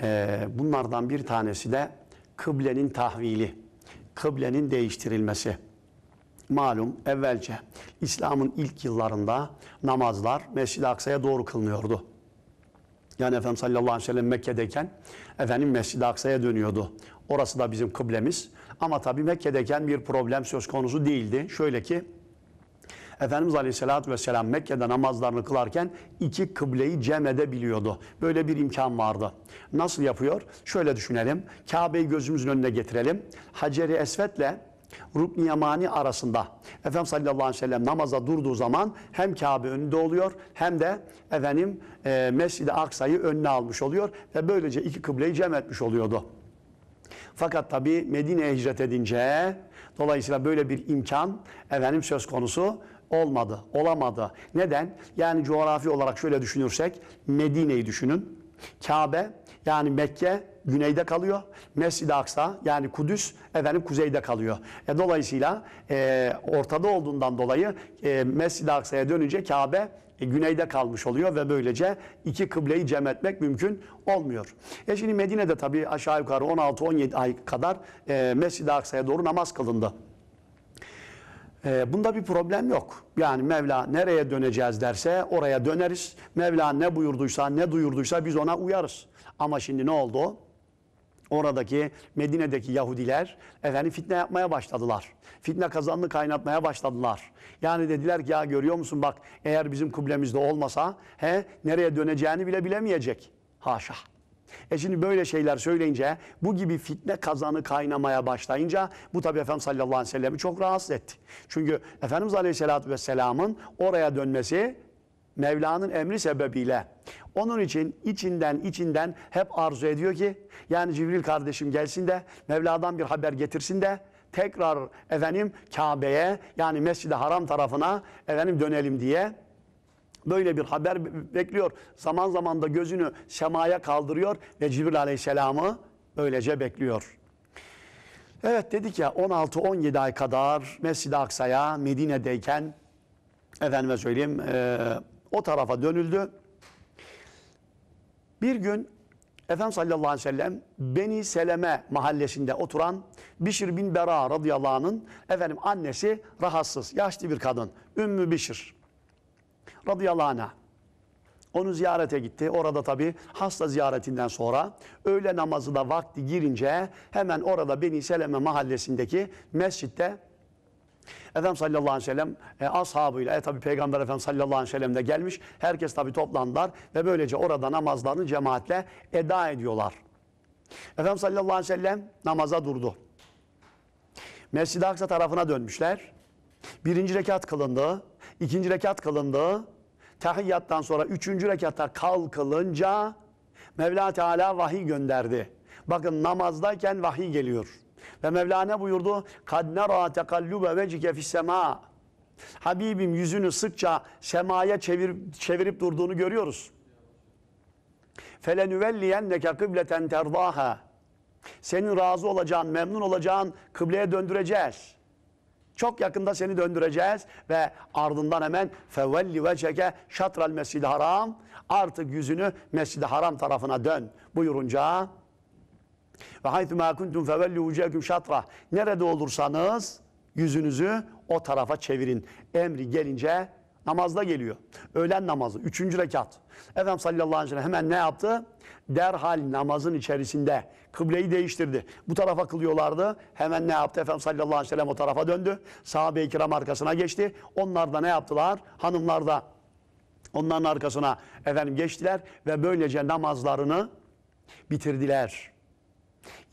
Ee, bunlardan bir tanesi de kıblenin tahvili, kıblenin değiştirilmesi. Malum evvelce İslam'ın ilk yıllarında namazlar Mescid-i Aksa'ya doğru kılınıyordu. Yani Efendimiz sallallahu aleyhi ve sellem Mekke'deyken efendim Mescid-i Aksa'ya dönüyordu. Orası da bizim kıblemiz. Ama tabii Mekke'deyken bir problem söz konusu değildi. Şöyle ki Efendimiz Aleyhisselatü Vesselam Mekke'de namazlarını kılarken iki kıbleyi cem edebiliyordu. Böyle bir imkan vardı. Nasıl yapıyor? Şöyle düşünelim. Kabe'yi gözümüzün önüne getirelim. Hacer-i Esved'le Rukn Yamani arasında Efendimiz sallallahu aleyhi ve sellem namaza durduğu zaman hem Kabe önünde oluyor hem de efendim e, Mescid-i Aksa'yı önüne almış oluyor ve böylece iki kıbleyi cem etmiş oluyordu. Fakat tabi Medine'ye hicret edince dolayısıyla böyle bir imkan efendim söz konusu olmadı, olamadı. Neden? Yani coğrafi olarak şöyle düşünürsek Medine'yi düşünün. Kabe yani Mekke güneyde kalıyor. Mescid-i Aksa yani Kudüs efendim kuzeyde kalıyor. E, dolayısıyla e, ortada olduğundan dolayı e, Mescid-i Aksa'ya dönünce Kabe e, güneyde kalmış oluyor ve böylece iki kıbleyi cem etmek mümkün olmuyor. E şimdi Medine'de tabii aşağı yukarı 16-17 ay kadar e, Mescid-i Aksa'ya doğru namaz kılındı. E, bunda bir problem yok. Yani Mevla nereye döneceğiz derse oraya döneriz. Mevla ne buyurduysa ne duyurduysa biz ona uyarız. Ama şimdi ne oldu? oradaki Medine'deki Yahudiler efendim fitne yapmaya başladılar. Fitne kazanını kaynatmaya başladılar. Yani dediler ki ya görüyor musun bak eğer bizim kublemizde olmasa he nereye döneceğini bile bilemeyecek. Haşa. E şimdi böyle şeyler söyleyince bu gibi fitne kazanı kaynamaya başlayınca bu tabi Efendimiz sallallahu aleyhi ve sellem'i çok rahatsız etti. Çünkü Efendimiz aleyhissalatü vesselamın oraya dönmesi Mevla'nın emri sebebiyle. Onun için içinden içinden hep arzu ediyor ki yani Cibril kardeşim gelsin de Mevla'dan bir haber getirsin de tekrar efendim Kabe'ye yani Mescid-i Haram tarafına efendim dönelim diye böyle bir haber bekliyor. Zaman zaman da gözünü semaya kaldırıyor ve Cibril Aleyhisselam'ı böylece bekliyor. Evet dedik ya 16-17 ay kadar Mescid-i Aksa'ya Medine'deyken efendime söyleyeyim eee o tarafa dönüldü. Bir gün Efendimiz sallallahu aleyhi ve sellem Beni Seleme mahallesinde oturan Bişir bin Bera radıyallahu anh'ın efendim annesi rahatsız, yaşlı bir kadın. Ümmü Bişir radıyallahu anh'a. Onu ziyarete gitti. Orada tabi hasta ziyaretinden sonra öğle namazı da vakti girince hemen orada Beni Seleme mahallesindeki mescitte Efendim sallallahu aleyhi ve sellem e, ashabıyla, e tabi Peygamber Efendim sallallahu aleyhi ve sellem de gelmiş. Herkes tabi toplandılar ve böylece orada namazlarını cemaatle eda ediyorlar. Efendim sallallahu aleyhi ve sellem namaza durdu. Mescid-i Aksa tarafına dönmüşler. Birinci rekat kılındı, ikinci rekat kılındı. Tahiyyattan sonra üçüncü rekatta kalkılınca Mevla Teala vahiy gönderdi. Bakın namazdayken vahiy geliyor. Ve Mevlana buyurdu kad nera tekallube vecike fissema. Habibim yüzünü sıkça semaya çevir, çevirip durduğunu görüyoruz. Felenüvelliyenneke kıbleten terdaha. Senin razı olacağın, memnun olacağın kıbleye döndüreceğiz. Çok yakında seni döndüreceğiz ve ardından hemen fevelli ve çeke şatral mescid haram. Artık yüzünü mescid haram tarafına dön buyurunca ve haythu ma kuntum fevellu vucuhakum şatra. Nerede olursanız yüzünüzü o tarafa çevirin. Emri gelince namazda geliyor. Öğlen namazı. Üçüncü rekat. Efendim sallallahu aleyhi ve sellem hemen ne yaptı? Derhal namazın içerisinde kıbleyi değiştirdi. Bu tarafa kılıyorlardı. Hemen ne yaptı? Efendim sallallahu aleyhi ve sellem o tarafa döndü. Sahabe-i kiram arkasına geçti. Onlar da ne yaptılar? Hanımlar da onların arkasına efendim geçtiler ve böylece namazlarını bitirdiler.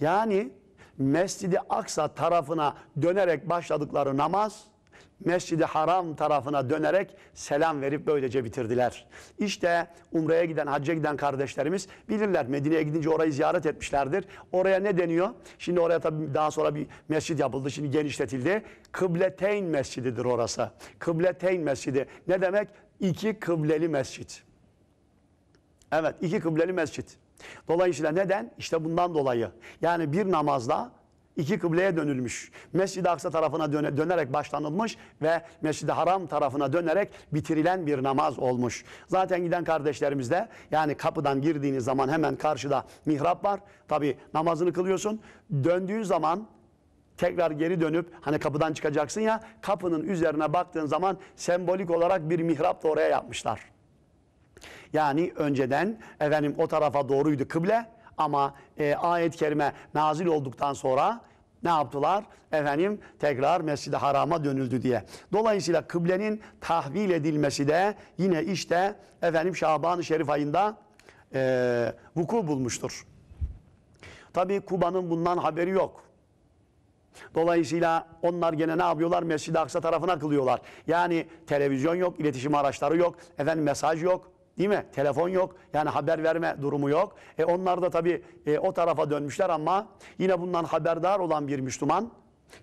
Yani Mescidi Aksa tarafına dönerek başladıkları namaz Mescid-i Haram tarafına dönerek selam verip böylece bitirdiler. İşte Umre'ye giden, hacca giden kardeşlerimiz bilirler. Medine'ye gidince orayı ziyaret etmişlerdir. Oraya ne deniyor? Şimdi oraya tabii daha sonra bir mescid yapıldı. Şimdi genişletildi. Kıbleteyn mescididir orası. Kıbleteyn mescidi. Ne demek? İki kıbleli mescit. Evet, iki kıbleli mescit. Dolayısıyla neden? İşte bundan dolayı. Yani bir namazda iki kıbleye dönülmüş. Mescid-i Aksa tarafına döne, dönerek başlanılmış ve Mescid-i Haram tarafına dönerek bitirilen bir namaz olmuş. Zaten giden kardeşlerimiz de yani kapıdan girdiğiniz zaman hemen karşıda mihrap var. Tabi namazını kılıyorsun. Döndüğün zaman tekrar geri dönüp hani kapıdan çıkacaksın ya kapının üzerine baktığın zaman sembolik olarak bir mihrap da oraya yapmışlar. Yani önceden efendim o tarafa doğruydu kıble ama e, ayet-i kerime nazil olduktan sonra ne yaptılar? Efendim tekrar Mescid-i Haram'a dönüldü diye. Dolayısıyla kıblenin tahvil edilmesi de yine işte efendim Şaban-ı Şerif ayında e, vuku bulmuştur. Tabii Kuba'nın bundan haberi yok. Dolayısıyla onlar gene ne yapıyorlar? Mescid-i Aksa tarafına kılıyorlar. Yani televizyon yok, iletişim araçları yok, efendim mesaj yok. Değil mi? Telefon yok. Yani haber verme durumu yok. E onlar da tabii e, o tarafa dönmüşler ama yine bundan haberdar olan bir Müslüman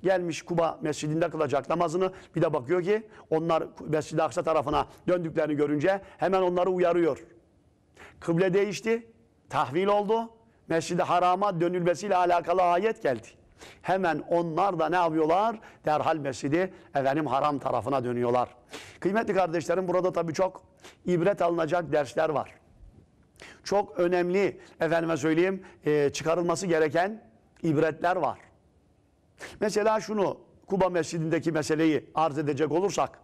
gelmiş Kuba mescidinde kılacak namazını. Bir de bakıyor ki onlar Mescid-i Aksa tarafına döndüklerini görünce hemen onları uyarıyor. Kıble değişti. Tahvil oldu. Mescid-i Haram'a dönülmesiyle alakalı ayet geldi. Hemen onlar da ne yapıyorlar? Derhal mescidi efendim haram tarafına dönüyorlar. Kıymetli kardeşlerim burada tabii çok ibret alınacak dersler var. Çok önemli efendime söyleyeyim e, çıkarılması gereken ibretler var. Mesela şunu Kuba Mescidindeki meseleyi arz edecek olursak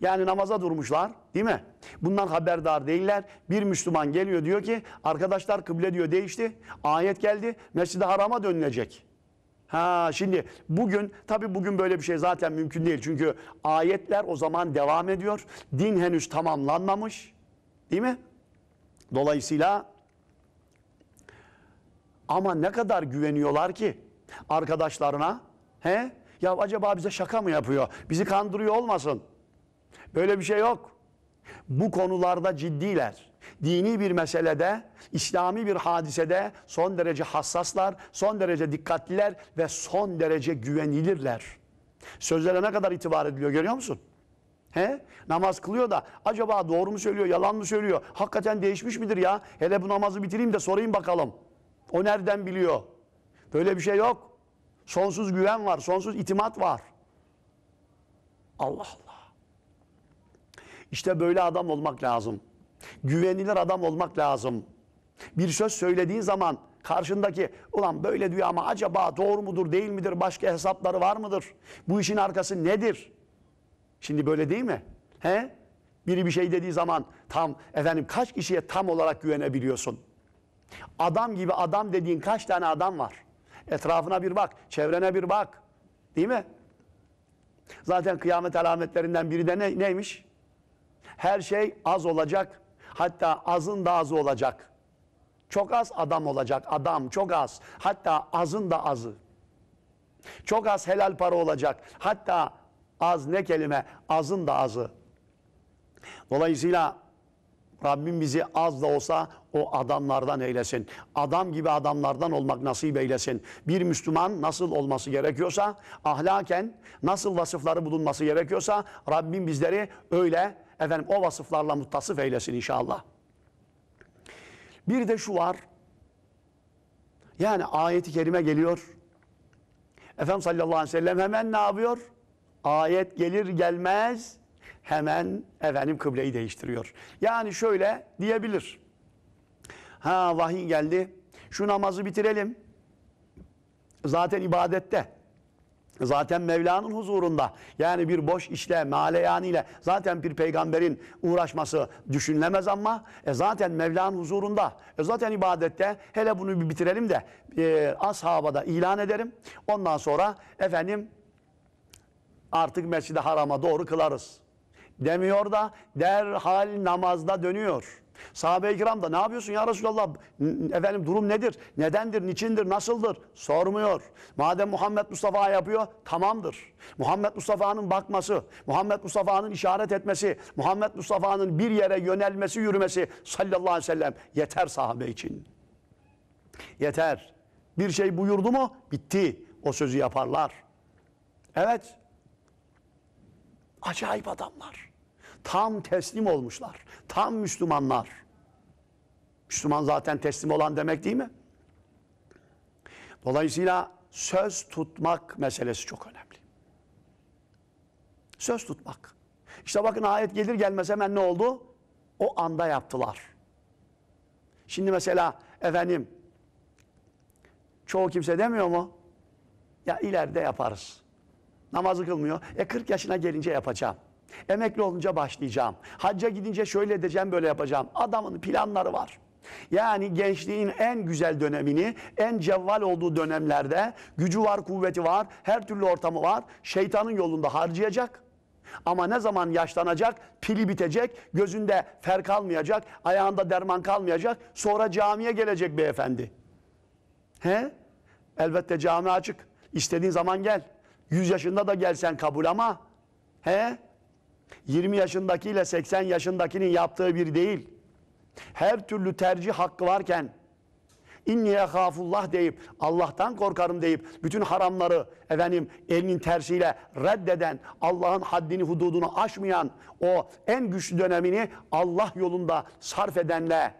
yani namaza durmuşlar değil mi? Bundan haberdar değiller. Bir Müslüman geliyor diyor ki arkadaşlar kıble diyor değişti. Ayet geldi mescide harama dönülecek. Ha şimdi bugün tabi bugün böyle bir şey zaten mümkün değil. Çünkü ayetler o zaman devam ediyor. Din henüz tamamlanmamış. Değil mi? Dolayısıyla ama ne kadar güveniyorlar ki arkadaşlarına? He? Ya acaba bize şaka mı yapıyor? Bizi kandırıyor olmasın. Böyle bir şey yok. Bu konularda ciddiler dini bir meselede, İslami bir hadisede son derece hassaslar, son derece dikkatliler ve son derece güvenilirler. Sözlere ne kadar itibar ediliyor görüyor musun? He? Namaz kılıyor da acaba doğru mu söylüyor, yalan mı söylüyor? Hakikaten değişmiş midir ya? Hele bu namazı bitireyim de sorayım bakalım. O nereden biliyor? Böyle bir şey yok. Sonsuz güven var, sonsuz itimat var. Allah Allah. İşte böyle adam olmak lazım. Güvenilir adam olmak lazım. Bir söz söylediğin zaman karşındaki ulan böyle diyor ama acaba doğru mudur değil midir başka hesapları var mıdır? Bu işin arkası nedir? Şimdi böyle değil mi? He? Biri bir şey dediği zaman tam efendim kaç kişiye tam olarak güvenebiliyorsun? Adam gibi adam dediğin kaç tane adam var? Etrafına bir bak, çevrene bir bak. Değil mi? Zaten kıyamet alametlerinden biri de ne, neymiş? Her şey az olacak, Hatta azın da azı olacak. Çok az adam olacak. Adam çok az. Hatta azın da azı. Çok az helal para olacak. Hatta az ne kelime? Azın da azı. Dolayısıyla Rabbim bizi az da olsa o adamlardan eylesin. Adam gibi adamlardan olmak nasip eylesin. Bir Müslüman nasıl olması gerekiyorsa, ahlaken nasıl vasıfları bulunması gerekiyorsa Rabbim bizleri öyle efendim o vasıflarla muttasıf eylesin inşallah. Bir de şu var. Yani ayeti kerime geliyor. Efendim sallallahu aleyhi ve sellem hemen ne yapıyor? Ayet gelir gelmez hemen efendim kıbleyi değiştiriyor. Yani şöyle diyebilir. Ha vahiy geldi. Şu namazı bitirelim. Zaten ibadette. Zaten Mevla'nın huzurunda yani bir boş işle, maleyaniyle zaten bir peygamberin uğraşması düşünülemez ama e zaten Mevla'nın huzurunda. E zaten ibadette hele bunu bir bitirelim de e, ashaba da ilan ederim. Ondan sonra efendim artık mescid harama doğru kılarız. Demiyor da derhal namazda dönüyor. Sahabe-i kiram da ne yapıyorsun ya Resulallah? Efendim durum nedir? Nedendir? Niçindir? Nasıldır? Sormuyor. Madem Muhammed Mustafa yapıyor tamamdır. Muhammed Mustafa'nın bakması, Muhammed Mustafa'nın işaret etmesi, Muhammed Mustafa'nın bir yere yönelmesi, yürümesi sallallahu aleyhi ve sellem yeter sahabe için. Yeter. Bir şey buyurdu mu bitti. O sözü yaparlar. Evet. Acayip adamlar. Tam teslim olmuşlar. Tam Müslümanlar. Müslüman zaten teslim olan demek değil mi? Dolayısıyla söz tutmak meselesi çok önemli. Söz tutmak. İşte bakın ayet gelir gelmez hemen ne oldu? O anda yaptılar. Şimdi mesela efendim çoğu kimse demiyor mu? Ya ileride yaparız. Namazı kılmıyor. E 40 yaşına gelince yapacağım. Emekli olunca başlayacağım. Hacca gidince şöyle edeceğim böyle yapacağım. Adamın planları var. Yani gençliğin en güzel dönemini, en cevval olduğu dönemlerde gücü var, kuvveti var, her türlü ortamı var. Şeytanın yolunda harcayacak. Ama ne zaman yaşlanacak, pili bitecek, gözünde fer kalmayacak, ayağında derman kalmayacak. Sonra camiye gelecek beyefendi. He? Elbette cami açık. İstediğin zaman gel. Yüz yaşında da gelsen kabul ama. He? 20 yaşındakiyle 80 yaşındakinin yaptığı bir değil. Her türlü tercih hakkı varken inniye hafullah deyip Allah'tan korkarım deyip bütün haramları efendim elinin tersiyle reddeden Allah'ın haddini hududunu aşmayan o en güçlü dönemini Allah yolunda sarf edenle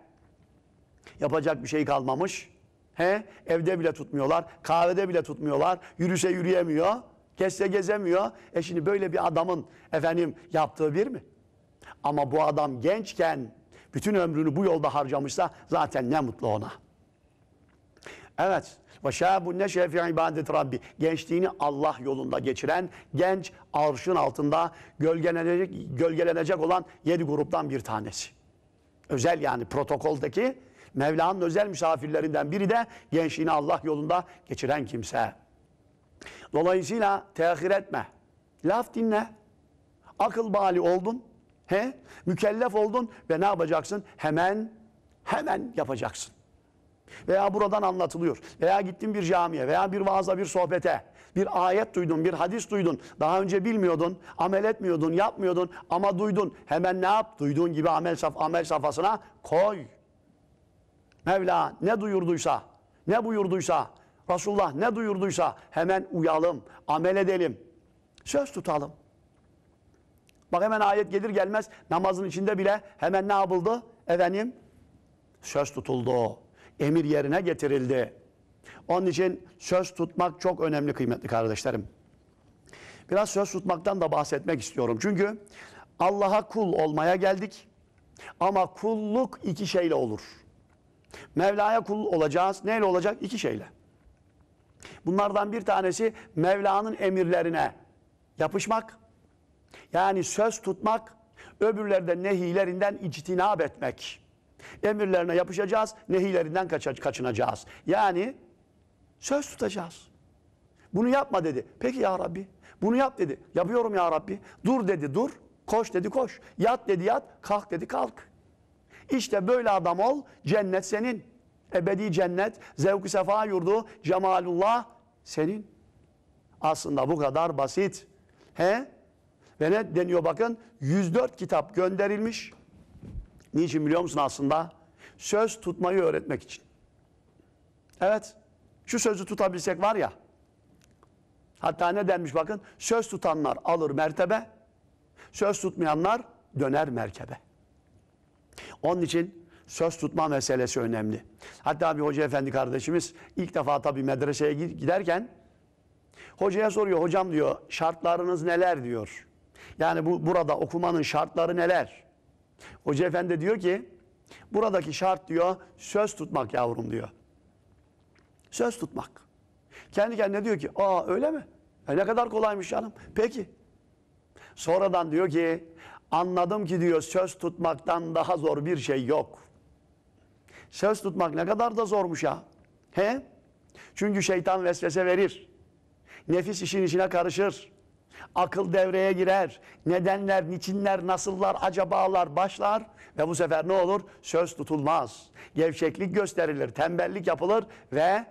yapacak bir şey kalmamış. He? Evde bile tutmuyorlar, kahvede bile tutmuyorlar, yürüse yürüyemiyor. Gezse gezemiyor. E şimdi böyle bir adamın efendim yaptığı bir mi? Ama bu adam gençken bütün ömrünü bu yolda harcamışsa zaten ne mutlu ona. Evet. Ve şâbun neşe fi ibadet Rabbi. Gençliğini Allah yolunda geçiren genç arşın altında gölgelenecek, gölgelenecek olan yedi gruptan bir tanesi. Özel yani protokoldeki Mevla'nın özel misafirlerinden biri de gençliğini Allah yolunda geçiren kimse. Dolayısıyla tehir etme. Laf dinle. Akıl bali oldun. He? Mükellef oldun ve ne yapacaksın? Hemen, hemen yapacaksın. Veya buradan anlatılıyor. Veya gittin bir camiye veya bir vaaza bir sohbete. Bir ayet duydun, bir hadis duydun. Daha önce bilmiyordun, amel etmiyordun, yapmıyordun ama duydun. Hemen ne yap? Duyduğun gibi amel, saf amel safhasına koy. Mevla ne duyurduysa, ne buyurduysa Resulullah ne duyurduysa hemen uyalım, amel edelim. Söz tutalım. Bak hemen ayet gelir gelmez namazın içinde bile hemen ne yapıldı? Efendim söz tutuldu. Emir yerine getirildi. Onun için söz tutmak çok önemli kıymetli kardeşlerim. Biraz söz tutmaktan da bahsetmek istiyorum. Çünkü Allah'a kul olmaya geldik. Ama kulluk iki şeyle olur. Mevla'ya kul olacağız. Neyle olacak? İki şeyle. Bunlardan bir tanesi Mevla'nın emirlerine yapışmak. Yani söz tutmak, öbürlerde nehilerinden ictinab etmek. Emirlerine yapışacağız, nehilerinden kaçınacağız. Yani söz tutacağız. Bunu yapma dedi. Peki ya Rabbi. Bunu yap dedi. Yapıyorum ya Rabbi. Dur dedi dur. Koş dedi koş. Yat dedi yat. Kalk dedi kalk. İşte böyle adam ol. Cennet senin ebedi cennet, zevk-i sefa yurdu, cemalullah senin. Aslında bu kadar basit. He? Ve ne deniyor bakın? 104 kitap gönderilmiş. Niçin biliyor musun aslında? Söz tutmayı öğretmek için. Evet. Şu sözü tutabilsek var ya. Hatta ne denmiş bakın? Söz tutanlar alır mertebe. Söz tutmayanlar döner merkebe. Onun için söz tutma meselesi önemli. Hatta bir hoca efendi kardeşimiz ilk defa tabii medreseye giderken hocaya soruyor. Hocam diyor şartlarınız neler diyor. Yani bu burada okumanın şartları neler? Hoca efendi diyor ki buradaki şart diyor söz tutmak yavrum diyor. Söz tutmak. Kendi kendine diyor ki aa öyle mi? E ne kadar kolaymış canım. Peki. Sonradan diyor ki anladım ki diyor söz tutmaktan daha zor bir şey yok. Söz tutmak ne kadar da zormuş ya. He? Çünkü şeytan vesvese verir. Nefis işin içine karışır. Akıl devreye girer. Nedenler, niçinler, nasıllar, acabalar başlar. Ve bu sefer ne olur? Söz tutulmaz. Gevşeklik gösterilir, tembellik yapılır ve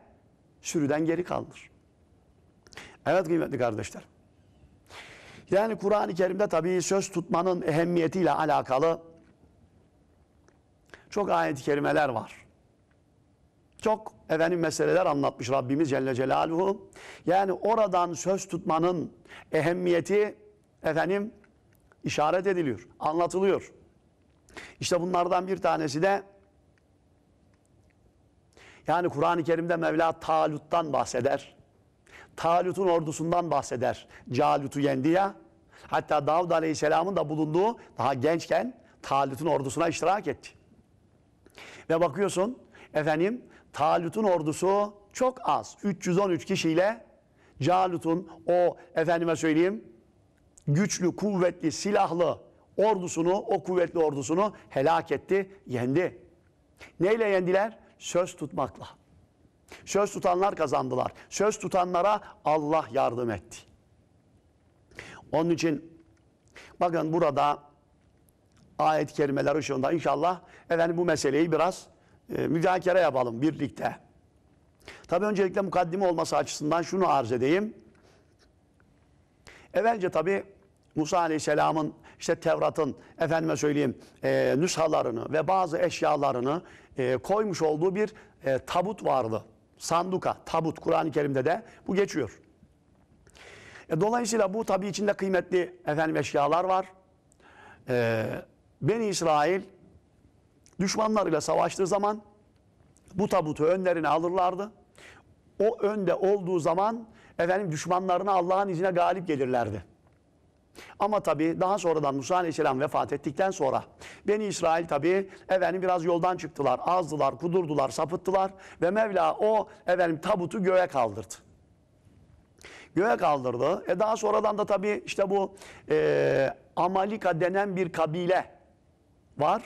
sürüden geri kalınır. Evet kıymetli kardeşler. Yani Kur'an-ı Kerim'de tabii söz tutmanın ehemmiyetiyle alakalı çok ayet-i kerimeler var. Çok efendim meseleler anlatmış Rabbimiz Celle Celaluhu. Yani oradan söz tutmanın ehemmiyeti efendim işaret ediliyor, anlatılıyor. İşte bunlardan bir tanesi de yani Kur'an-ı Kerim'de Mevla Talut'tan bahseder. Talut'un ordusundan bahseder. Calut'u yendi ya. Hatta Davud Aleyhisselam'ın da bulunduğu daha gençken Talut'un ordusuna iştirak etti. Ve bakıyorsun efendim Talut'un ordusu çok az. 313 kişiyle Calut'un o efendime söyleyeyim güçlü, kuvvetli, silahlı ordusunu, o kuvvetli ordusunu helak etti, yendi. Neyle yendiler? Söz tutmakla. Söz tutanlar kazandılar. Söz tutanlara Allah yardım etti. Onun için bakın burada ayet-i kerimeler ışığında inşallah efendim bu meseleyi biraz e, müzakere yapalım birlikte. Tabi öncelikle mukaddime olması açısından şunu arz edeyim. Evvelce tabi Musa Aleyhisselam'ın işte Tevrat'ın efendime söyleyeyim e, nüshalarını ve bazı eşyalarını e, koymuş olduğu bir e, tabut vardı. Sanduka, tabut Kur'an-ı Kerim'de de bu geçiyor. E, dolayısıyla bu tabi içinde kıymetli efendim eşyalar var. E, ben İsrail düşmanlarıyla savaştığı zaman bu tabutu önlerine alırlardı. O önde olduğu zaman efendim düşmanlarına Allah'ın izine galip gelirlerdi. Ama tabi daha sonradan Musa Aleyhisselam vefat ettikten sonra Beni İsrail tabi efendim biraz yoldan çıktılar, azdılar, kudurdular, sapıttılar ve Mevla o efendim tabutu göğe kaldırdı. Göğe kaldırdı. E daha sonradan da tabi işte bu e, Amalika denen bir kabile var.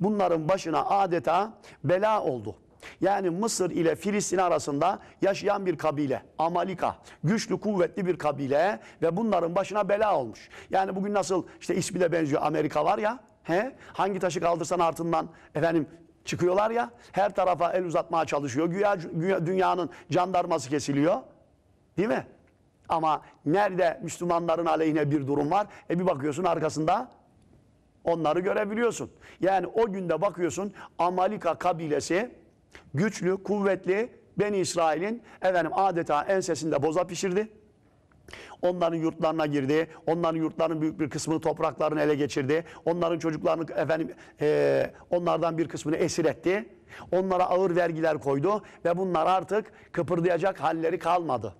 Bunların başına adeta bela oldu. Yani Mısır ile Filistin arasında yaşayan bir kabile, Amalika, güçlü kuvvetli bir kabile ve bunların başına bela olmuş. Yani bugün nasıl işte ismi de benziyor Amerika var ya, he? hangi taşı kaldırsan artından efendim çıkıyorlar ya, her tarafa el uzatmaya çalışıyor. Güya, güya dünyanın jandarması kesiliyor. Değil mi? Ama nerede Müslümanların aleyhine bir durum var? E bir bakıyorsun arkasında Onları görebiliyorsun. Yani o günde bakıyorsun Amalika kabilesi güçlü, kuvvetli Beni İsrail'in efendim adeta ensesinde boza pişirdi. Onların yurtlarına girdi. Onların yurtlarının büyük bir kısmını topraklarını ele geçirdi. Onların çocuklarını efendim e, onlardan bir kısmını esir etti. Onlara ağır vergiler koydu ve bunlar artık kıpırdayacak halleri kalmadı.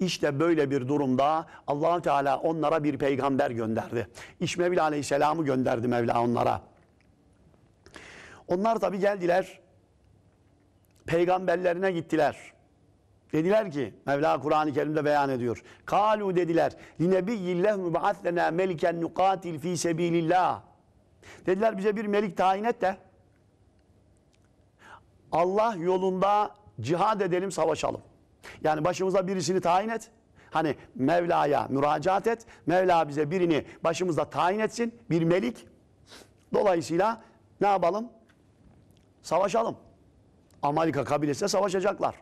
İşte böyle bir durumda allah Teala onlara bir peygamber gönderdi. İşmebil Aleyhisselam'ı gönderdi Mevla onlara. Onlar tabi geldiler, peygamberlerine gittiler. Dediler ki, Mevla Kur'an-ı Kerim'de beyan ediyor. Kalu dediler, linebiyyilleh mübaatlena meliken nukatil fi sebilillah. Dediler bize bir melik tayin et de Allah yolunda cihad edelim, savaşalım. Yani başımıza birisini tayin et. Hani Mevla'ya müracaat et. Mevla bize birini başımıza tayin etsin. Bir melik. Dolayısıyla ne yapalım? Savaşalım. Amerika kabilesiyle savaşacaklar.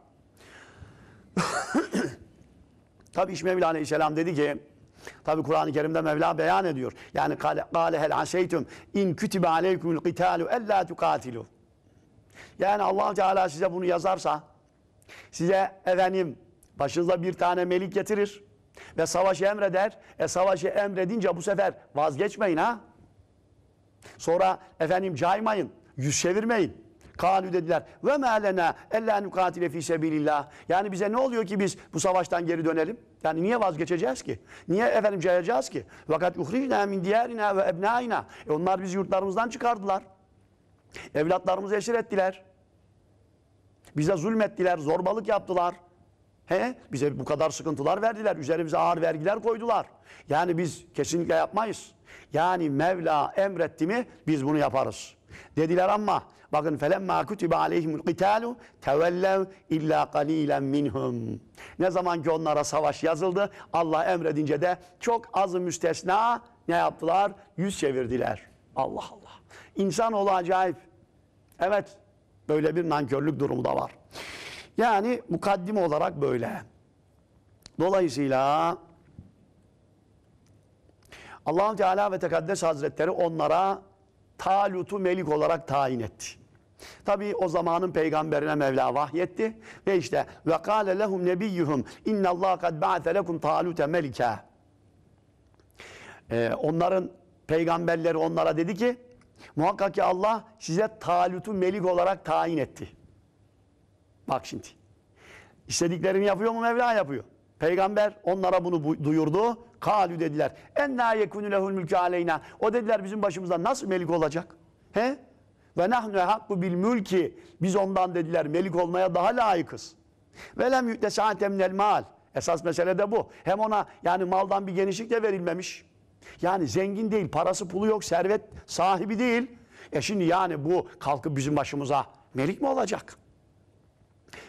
*coughs* tabi iş Mevla Aleyhisselam dedi ki Tabi Kur'an-ı Kerim'de Mevla beyan ediyor. Yani kâle hel aseytüm in kütübe aleykumul qitalu ellâ tukatilu. Yani allah Teala size bunu yazarsa Size efendim başınıza bir tane melik getirir ve savaşı emreder. E savaşı emredince bu sefer vazgeçmeyin ha. Sonra efendim caymayın, yüz çevirmeyin. Kanü dediler. Ve melena ella nukatile fi sebilillah. Yani bize ne oluyor ki biz bu savaştan geri dönelim? Yani niye vazgeçeceğiz ki? Niye efendim cayacağız ki? Vakat uhricna min diyarina ve ebnaina. E onlar bizi yurtlarımızdan çıkardılar. Evlatlarımızı esir ettiler. Bize zulmettiler, zorbalık yaptılar. He? Bize bu kadar sıkıntılar verdiler. Üzerimize ağır vergiler koydular. Yani biz kesinlikle yapmayız. Yani Mevla emretti mi biz bunu yaparız. Dediler ama bakın felemma kutiba aleyhimul qitalu tevellev illa qalilen minhum. Ne zaman ki onlara savaş yazıldı Allah emredince de çok azı müstesna ne yaptılar? Yüz çevirdiler. Allah Allah. İnsanoğlu acayip. Evet Böyle bir nankörlük da var. Yani mukaddim olarak böyle. Dolayısıyla allah Teala ve Tekaddes Hazretleri onlara Talut'u melik olarak tayin etti. Tabi o zamanın peygamberine Mevla vahyetti ve işte ve kâle lehum nebiyyuhum Allah kad ba'te lekum talute melike. Ee, onların peygamberleri onlara dedi ki Muhakkak ki Allah size Talut'u melik olarak tayin etti. Bak şimdi. İstediklerini yapıyor mu Mevla yapıyor. Peygamber onlara bunu duyurdu. Kalü dediler. Enna yekunu lehul mülkü aleyna. O dediler bizim başımızda nasıl melik olacak? He? Ve nahnu hakku bil mülki. Biz ondan dediler melik olmaya daha layıkız. Ve lem yü'te sa'atem mal. Esas mesele de bu. Hem ona yani maldan bir genişlik de verilmemiş. Yani zengin değil, parası pulu yok, servet sahibi değil. E şimdi yani bu kalkıp bizim başımıza melik mi olacak?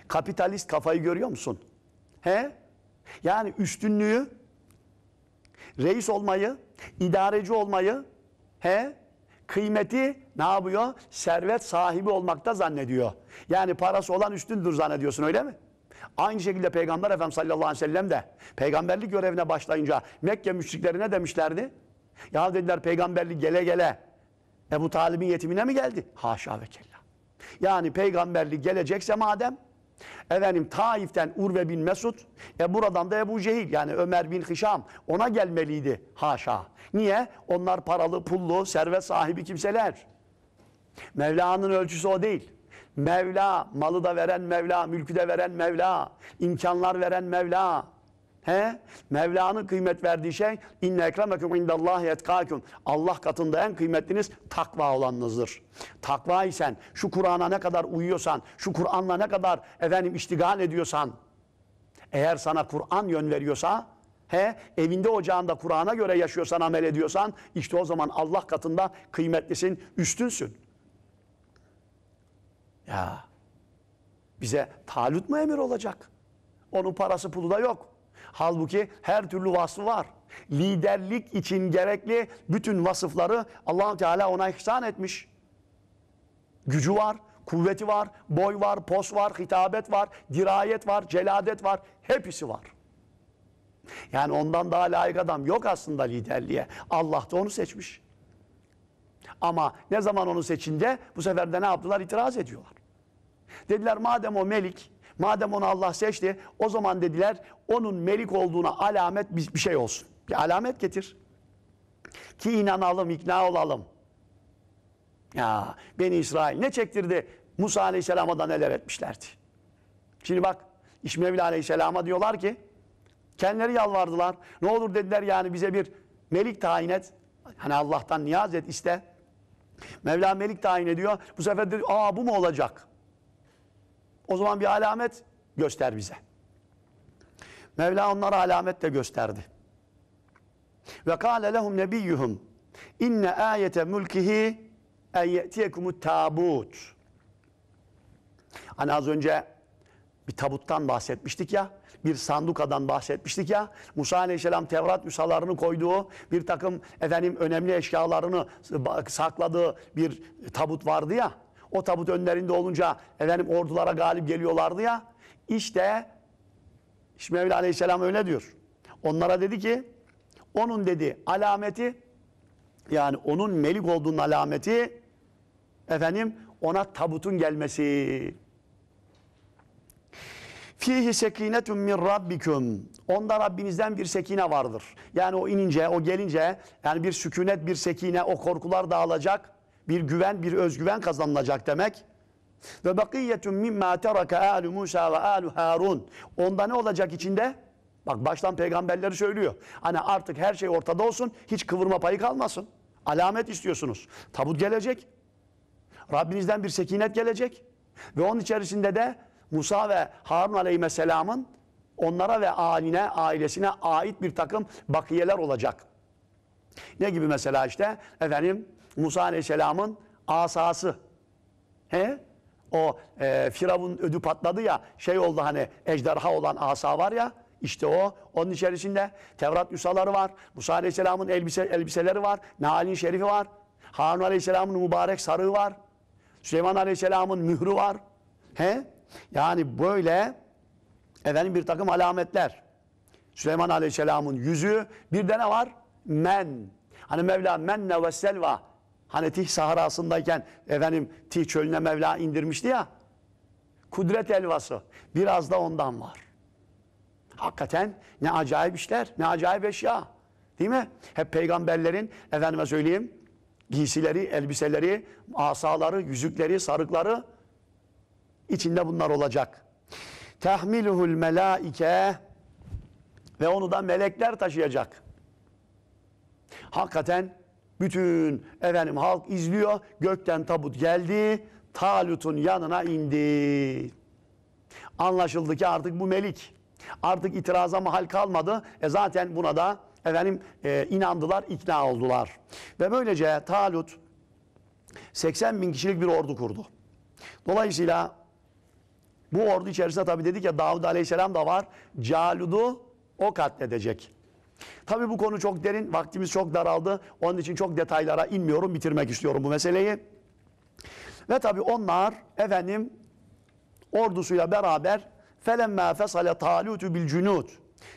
Kapitalist kafayı görüyor musun? He? Yani üstünlüğü, reis olmayı, idareci olmayı, he? Kıymeti ne yapıyor? Servet sahibi olmakta zannediyor. Yani parası olan üstündür zannediyorsun öyle mi? Aynı şekilde Peygamber Efendimiz sallallahu aleyhi ve sellem de peygamberlik görevine başlayınca Mekke müşriklerine demişlerdi. Ya dediler peygamberlik gele gele Ebu Talib'in yetimine mi geldi? Haşa ve kella. Yani peygamberlik gelecekse madem Efendim Taif'ten Urve bin Mesud, e buradan da Ebu Cehil yani Ömer bin Hişam ona gelmeliydi haşa. Niye? Onlar paralı, pullu, servet sahibi kimseler. Mevla'nın ölçüsü o değil. Mevla, malı da veren Mevla, mülkü de veren Mevla, imkanlar veren Mevla. He? Mevla'nın kıymet verdiği şey inne ekremekum indallahi etkâküm. Allah katında en kıymetliniz takva olanınızdır. Takva isen, şu Kur'an'a ne kadar uyuyorsan, şu Kur'an'la ne kadar efendim iştigal ediyorsan, eğer sana Kur'an yön veriyorsa, he, evinde ocağında Kur'an'a göre yaşıyorsan, amel ediyorsan, işte o zaman Allah katında kıymetlisin, üstünsün. Ya bize talut mu emir olacak? Onun parası pulu da yok. Halbuki her türlü vasfı var. Liderlik için gerekli bütün vasıfları allah Teala ona ihsan etmiş. Gücü var, kuvveti var, boy var, pos var, hitabet var, dirayet var, celadet var. Hepsi var. Yani ondan daha layık adam yok aslında liderliğe. Allah da onu seçmiş. Ama ne zaman onu seçince bu sefer de ne yaptılar? İtiraz ediyorlar. Dediler madem o melik, madem onu Allah seçti o zaman dediler onun melik olduğuna alamet bir şey olsun. Bir alamet getir. Ki inanalım, ikna olalım. Ya Beni İsrail ne çektirdi? Musa Aleyhisselam'a da neler etmişlerdi. Şimdi bak İsmail Aleyhisselam'a diyorlar ki kendileri yalvardılar. Ne olur dediler yani bize bir melik tayin et. Hani Allah'tan niyaz et iste. Mevla melik tayin ediyor. Bu sefer de aa bu mu olacak? O zaman bir alamet göster bize. Mevla onlara alamet de gösterdi. Ve kâle lehum nebiyyuhum inne âyete mülkihi en ye'tiyekumut tabut. Hani az önce bir tabuttan bahsetmiştik ya, bir sandukadan bahsetmiştik ya. Musa Aleyhisselam Tevrat müsalarını koyduğu, bir takım efendim önemli eşyalarını e, sakladığı bir tabut vardı ya. O tabut önlerinde olunca efendim ordulara galip geliyorlardı ya. İşte, işte Mevla Aleyhisselam öyle diyor. Onlara dedi ki onun dedi alameti yani onun melik olduğunun alameti efendim ona tabutun gelmesi. Fihi sekinetun min rabbikum. Onda Rabbinizden bir sekine vardır. Yani o inince, o gelince yani bir sükunet, bir sekine, o korkular dağılacak bir güven, bir özgüven kazanılacak demek. Ve bakiyetun mimma teraka alu Musa ve alu Harun. Onda ne olacak içinde? Bak baştan peygamberleri söylüyor. Hani artık her şey ortada olsun, hiç kıvırma payı kalmasın. Alamet istiyorsunuz. Tabut gelecek. Rabbinizden bir sekinet gelecek. Ve onun içerisinde de Musa ve Harun aleyhisselamın onlara ve aline, ailesine ait bir takım bakiyeler olacak. Ne gibi mesela işte efendim Musa Aleyhisselam'ın asası. He? O e, Firavun ödü patladı ya şey oldu hani ejderha olan asa var ya işte o. Onun içerisinde Tevrat yusaları var. Musa Aleyhisselam'ın elbise, elbiseleri var. Nail'in şerifi var. Harun Aleyhisselam'ın mübarek sarığı var. Süleyman Aleyhisselam'ın mührü var. He? Yani böyle efendim bir takım alametler. Süleyman Aleyhisselam'ın yüzü. Bir de ne var? Men. Hani Mevla men ve selva Hani Tih sahrasındayken efendim Tih çölüne Mevla indirmişti ya. Kudret elvası. Biraz da ondan var. Hakikaten ne acayip işler, ne acayip eşya. Değil mi? Hep peygamberlerin efendime söyleyeyim giysileri, elbiseleri, asaları, yüzükleri, sarıkları içinde bunlar olacak. Tehmiluhul melaike ve onu da melekler taşıyacak. Hakikaten bütün efendim halk izliyor. Gökten tabut geldi. Talut'un yanına indi. Anlaşıldı ki artık bu melik. Artık itiraza mahal kalmadı. E zaten buna da efendim e, inandılar, ikna oldular. Ve böylece Talut 80 bin kişilik bir ordu kurdu. Dolayısıyla bu ordu içerisinde tabi dedik ya Davud Aleyhisselam da var. Calud'u o katledecek. Tabii bu konu çok derin, vaktimiz çok daraldı. Onun için çok detaylara inmiyorum, bitirmek istiyorum bu meseleyi. Ve tabii onlar efendim ordusuyla beraber felemmâ fesale talûtü bil cunûd.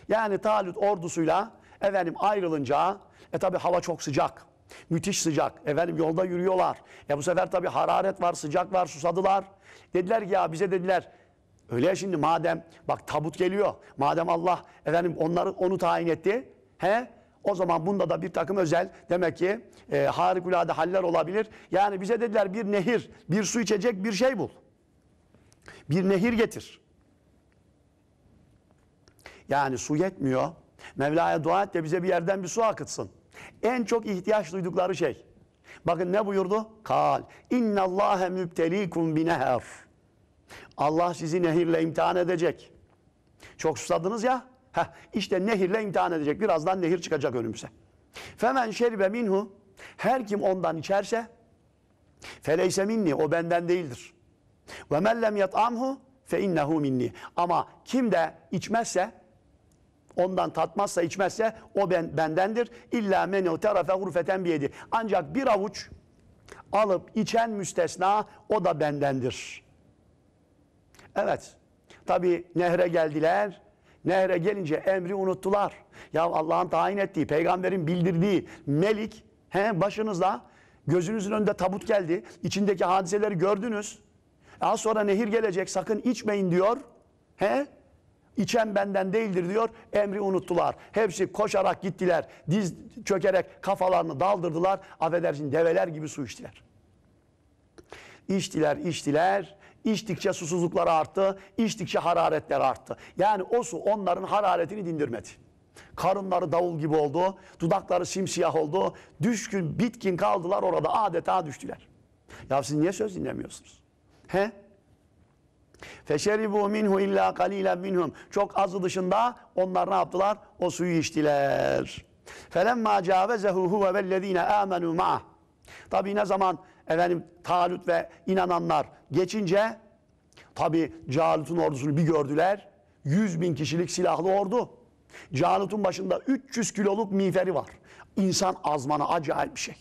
Yani Talut ordusuyla efendim ayrılınca e tabi hava çok sıcak. Müthiş sıcak. Efendim yolda yürüyorlar. E bu sefer tabi hararet var, sıcak var, susadılar. Dediler ki ya bize dediler Öyle ya şimdi madem bak tabut geliyor. Madem Allah efendim onları onu tayin etti. He? O zaman bunda da bir takım özel demek ki e, harikulade haller olabilir. Yani bize dediler bir nehir, bir su içecek bir şey bul. Bir nehir getir. Yani su yetmiyor. Mevla'ya dua et de bize bir yerden bir su akıtsın. En çok ihtiyaç duydukları şey. Bakın ne buyurdu? Kal. İnnallâhe mübtelîkum bineher. Allah sizi nehirle imtihan edecek. Çok susadınız ya. Heh, işte nehirle imtihan edecek. Birazdan nehir çıkacak önümüze. Femen şeribe minhu. Her kim ondan içerse feleyse minni. O benden değildir. Ve men lem yat'amhu fe innehu minni. Ama kim de içmezse ondan tatmazsa içmezse o ben, bendendir. İlla menu terafe hurfeten biyedi. Ancak bir avuç alıp içen müstesna o da bendendir.'' Evet. Tabi nehre geldiler. Nehre gelince emri unuttular. Ya Allah'ın tayin ettiği, peygamberin bildirdiği melik he, başınızda gözünüzün önünde tabut geldi. İçindeki hadiseleri gördünüz. Az sonra nehir gelecek sakın içmeyin diyor. He? İçen benden değildir diyor. Emri unuttular. Hepsi koşarak gittiler. Diz çökerek kafalarını daldırdılar. Affedersin develer gibi su içtiler. İçtiler, içtiler. İçtikçe susuzluklar arttı, içtikçe hararetler arttı. Yani o su onların hararetini dindirmedi. Karınları davul gibi oldu, dudakları simsiyah oldu, düşkün, bitkin kaldılar orada adeta düştüler. Ya siz niye söz dinlemiyorsunuz? He? Feşeribu minhu illa kalilen minhum. Çok azı dışında onlar ne yaptılar? O suyu içtiler. Felemma cavezehu huve vellezine amenu ma'ah. Tabi ne zaman efendim Talut ve inananlar geçince tabi Calut'un ordusunu bir gördüler. 100 bin kişilik silahlı ordu. Calut'un başında 300 kiloluk miğferi var. İnsan azmanı acayip bir şey.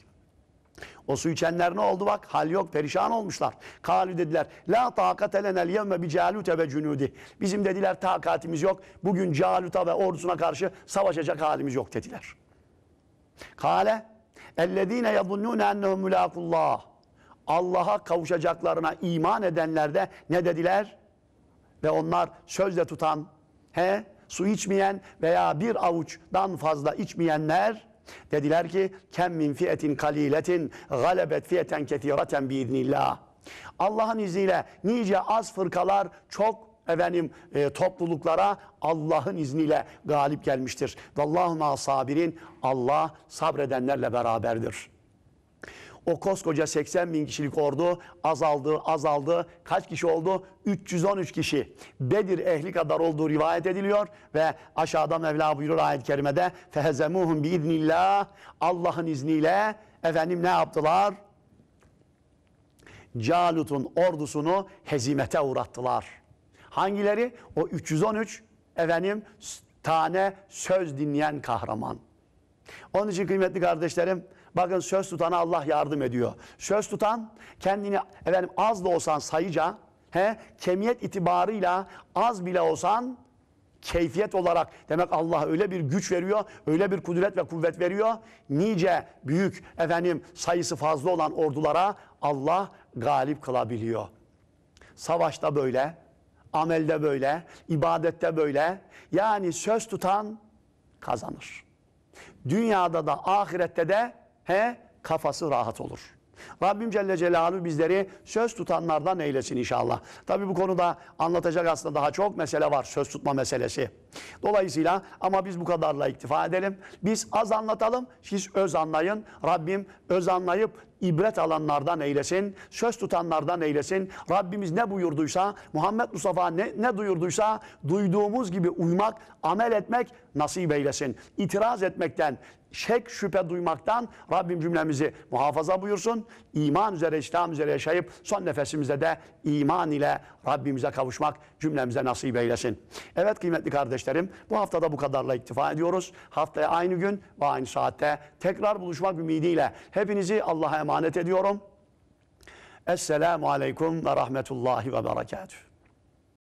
O su içenler ne oldu bak? Hal yok perişan olmuşlar. Kalü dediler. La takatelenel yevme bi calute ve cünudi. Bizim dediler takatimiz yok. Bugün caluta ve ordusuna karşı savaşacak halimiz yok dediler. Kale ellezine yadunnune ennehum mülakullah. Allah'a kavuşacaklarına iman edenler de ne dediler? Ve onlar sözle tutan, he, su içmeyen veya bir avuçdan fazla içmeyenler dediler ki kem min fiyetin kaliletin galebet fiyeten kethiraten biiznillah. Allah'ın izniyle nice az fırkalar çok efendim e, topluluklara Allah'ın izniyle galip gelmiştir. Vallahu ma sabirin Allah sabredenlerle beraberdir. O koskoca 80 bin kişilik ordu azaldı, azaldı. Kaç kişi oldu? 313 kişi. Bedir ehli kadar olduğu rivayet ediliyor ve aşağıda Mevla buyurur ayet-i kerimede fehezemuhum biiznillah Allah'ın izniyle efendim ne yaptılar? Calut'un ordusunu hezimete uğrattılar. Hangileri? O 313 efendim tane söz dinleyen kahraman. Onun için kıymetli kardeşlerim Bakın söz tutana Allah yardım ediyor. Söz tutan kendini efendim az da olsan sayıca, he, kemiyet itibarıyla az bile olsan keyfiyet olarak demek Allah öyle bir güç veriyor, öyle bir kudret ve kuvvet veriyor. Nice büyük efendim sayısı fazla olan ordulara Allah galip kılabiliyor. Savaşta böyle, amelde böyle, ibadette böyle. Yani söz tutan kazanır. Dünyada da ahirette de He? Kafası rahat olur. Rabbim Celle Celaluhu bizleri söz tutanlardan eylesin inşallah. Tabi bu konuda anlatacak aslında daha çok mesele var söz tutma meselesi. Dolayısıyla ama biz bu kadarla iktifa edelim. Biz az anlatalım, siz öz anlayın. Rabbim öz anlayıp ibret alanlardan eylesin, söz tutanlardan eylesin. Rabbimiz ne buyurduysa, Muhammed Mustafa ne, ne duyurduysa duyduğumuz gibi uymak, amel etmek nasip eylesin. İtiraz etmekten, şek şüphe duymaktan Rabbim cümlemizi muhafaza buyursun. İman üzere, İslam üzere yaşayıp son nefesimizde de iman ile Rabbimize kavuşmak cümlemize nasip eylesin. Evet kıymetli kardeşlerim bu haftada bu kadarla iktifa ediyoruz. Haftaya aynı gün ve aynı saatte tekrar buluşmak ümidiyle hepinizi Allah'a emanet ediyorum. Esselamu Aleyküm ve Rahmetullahi ve Berekatuhu.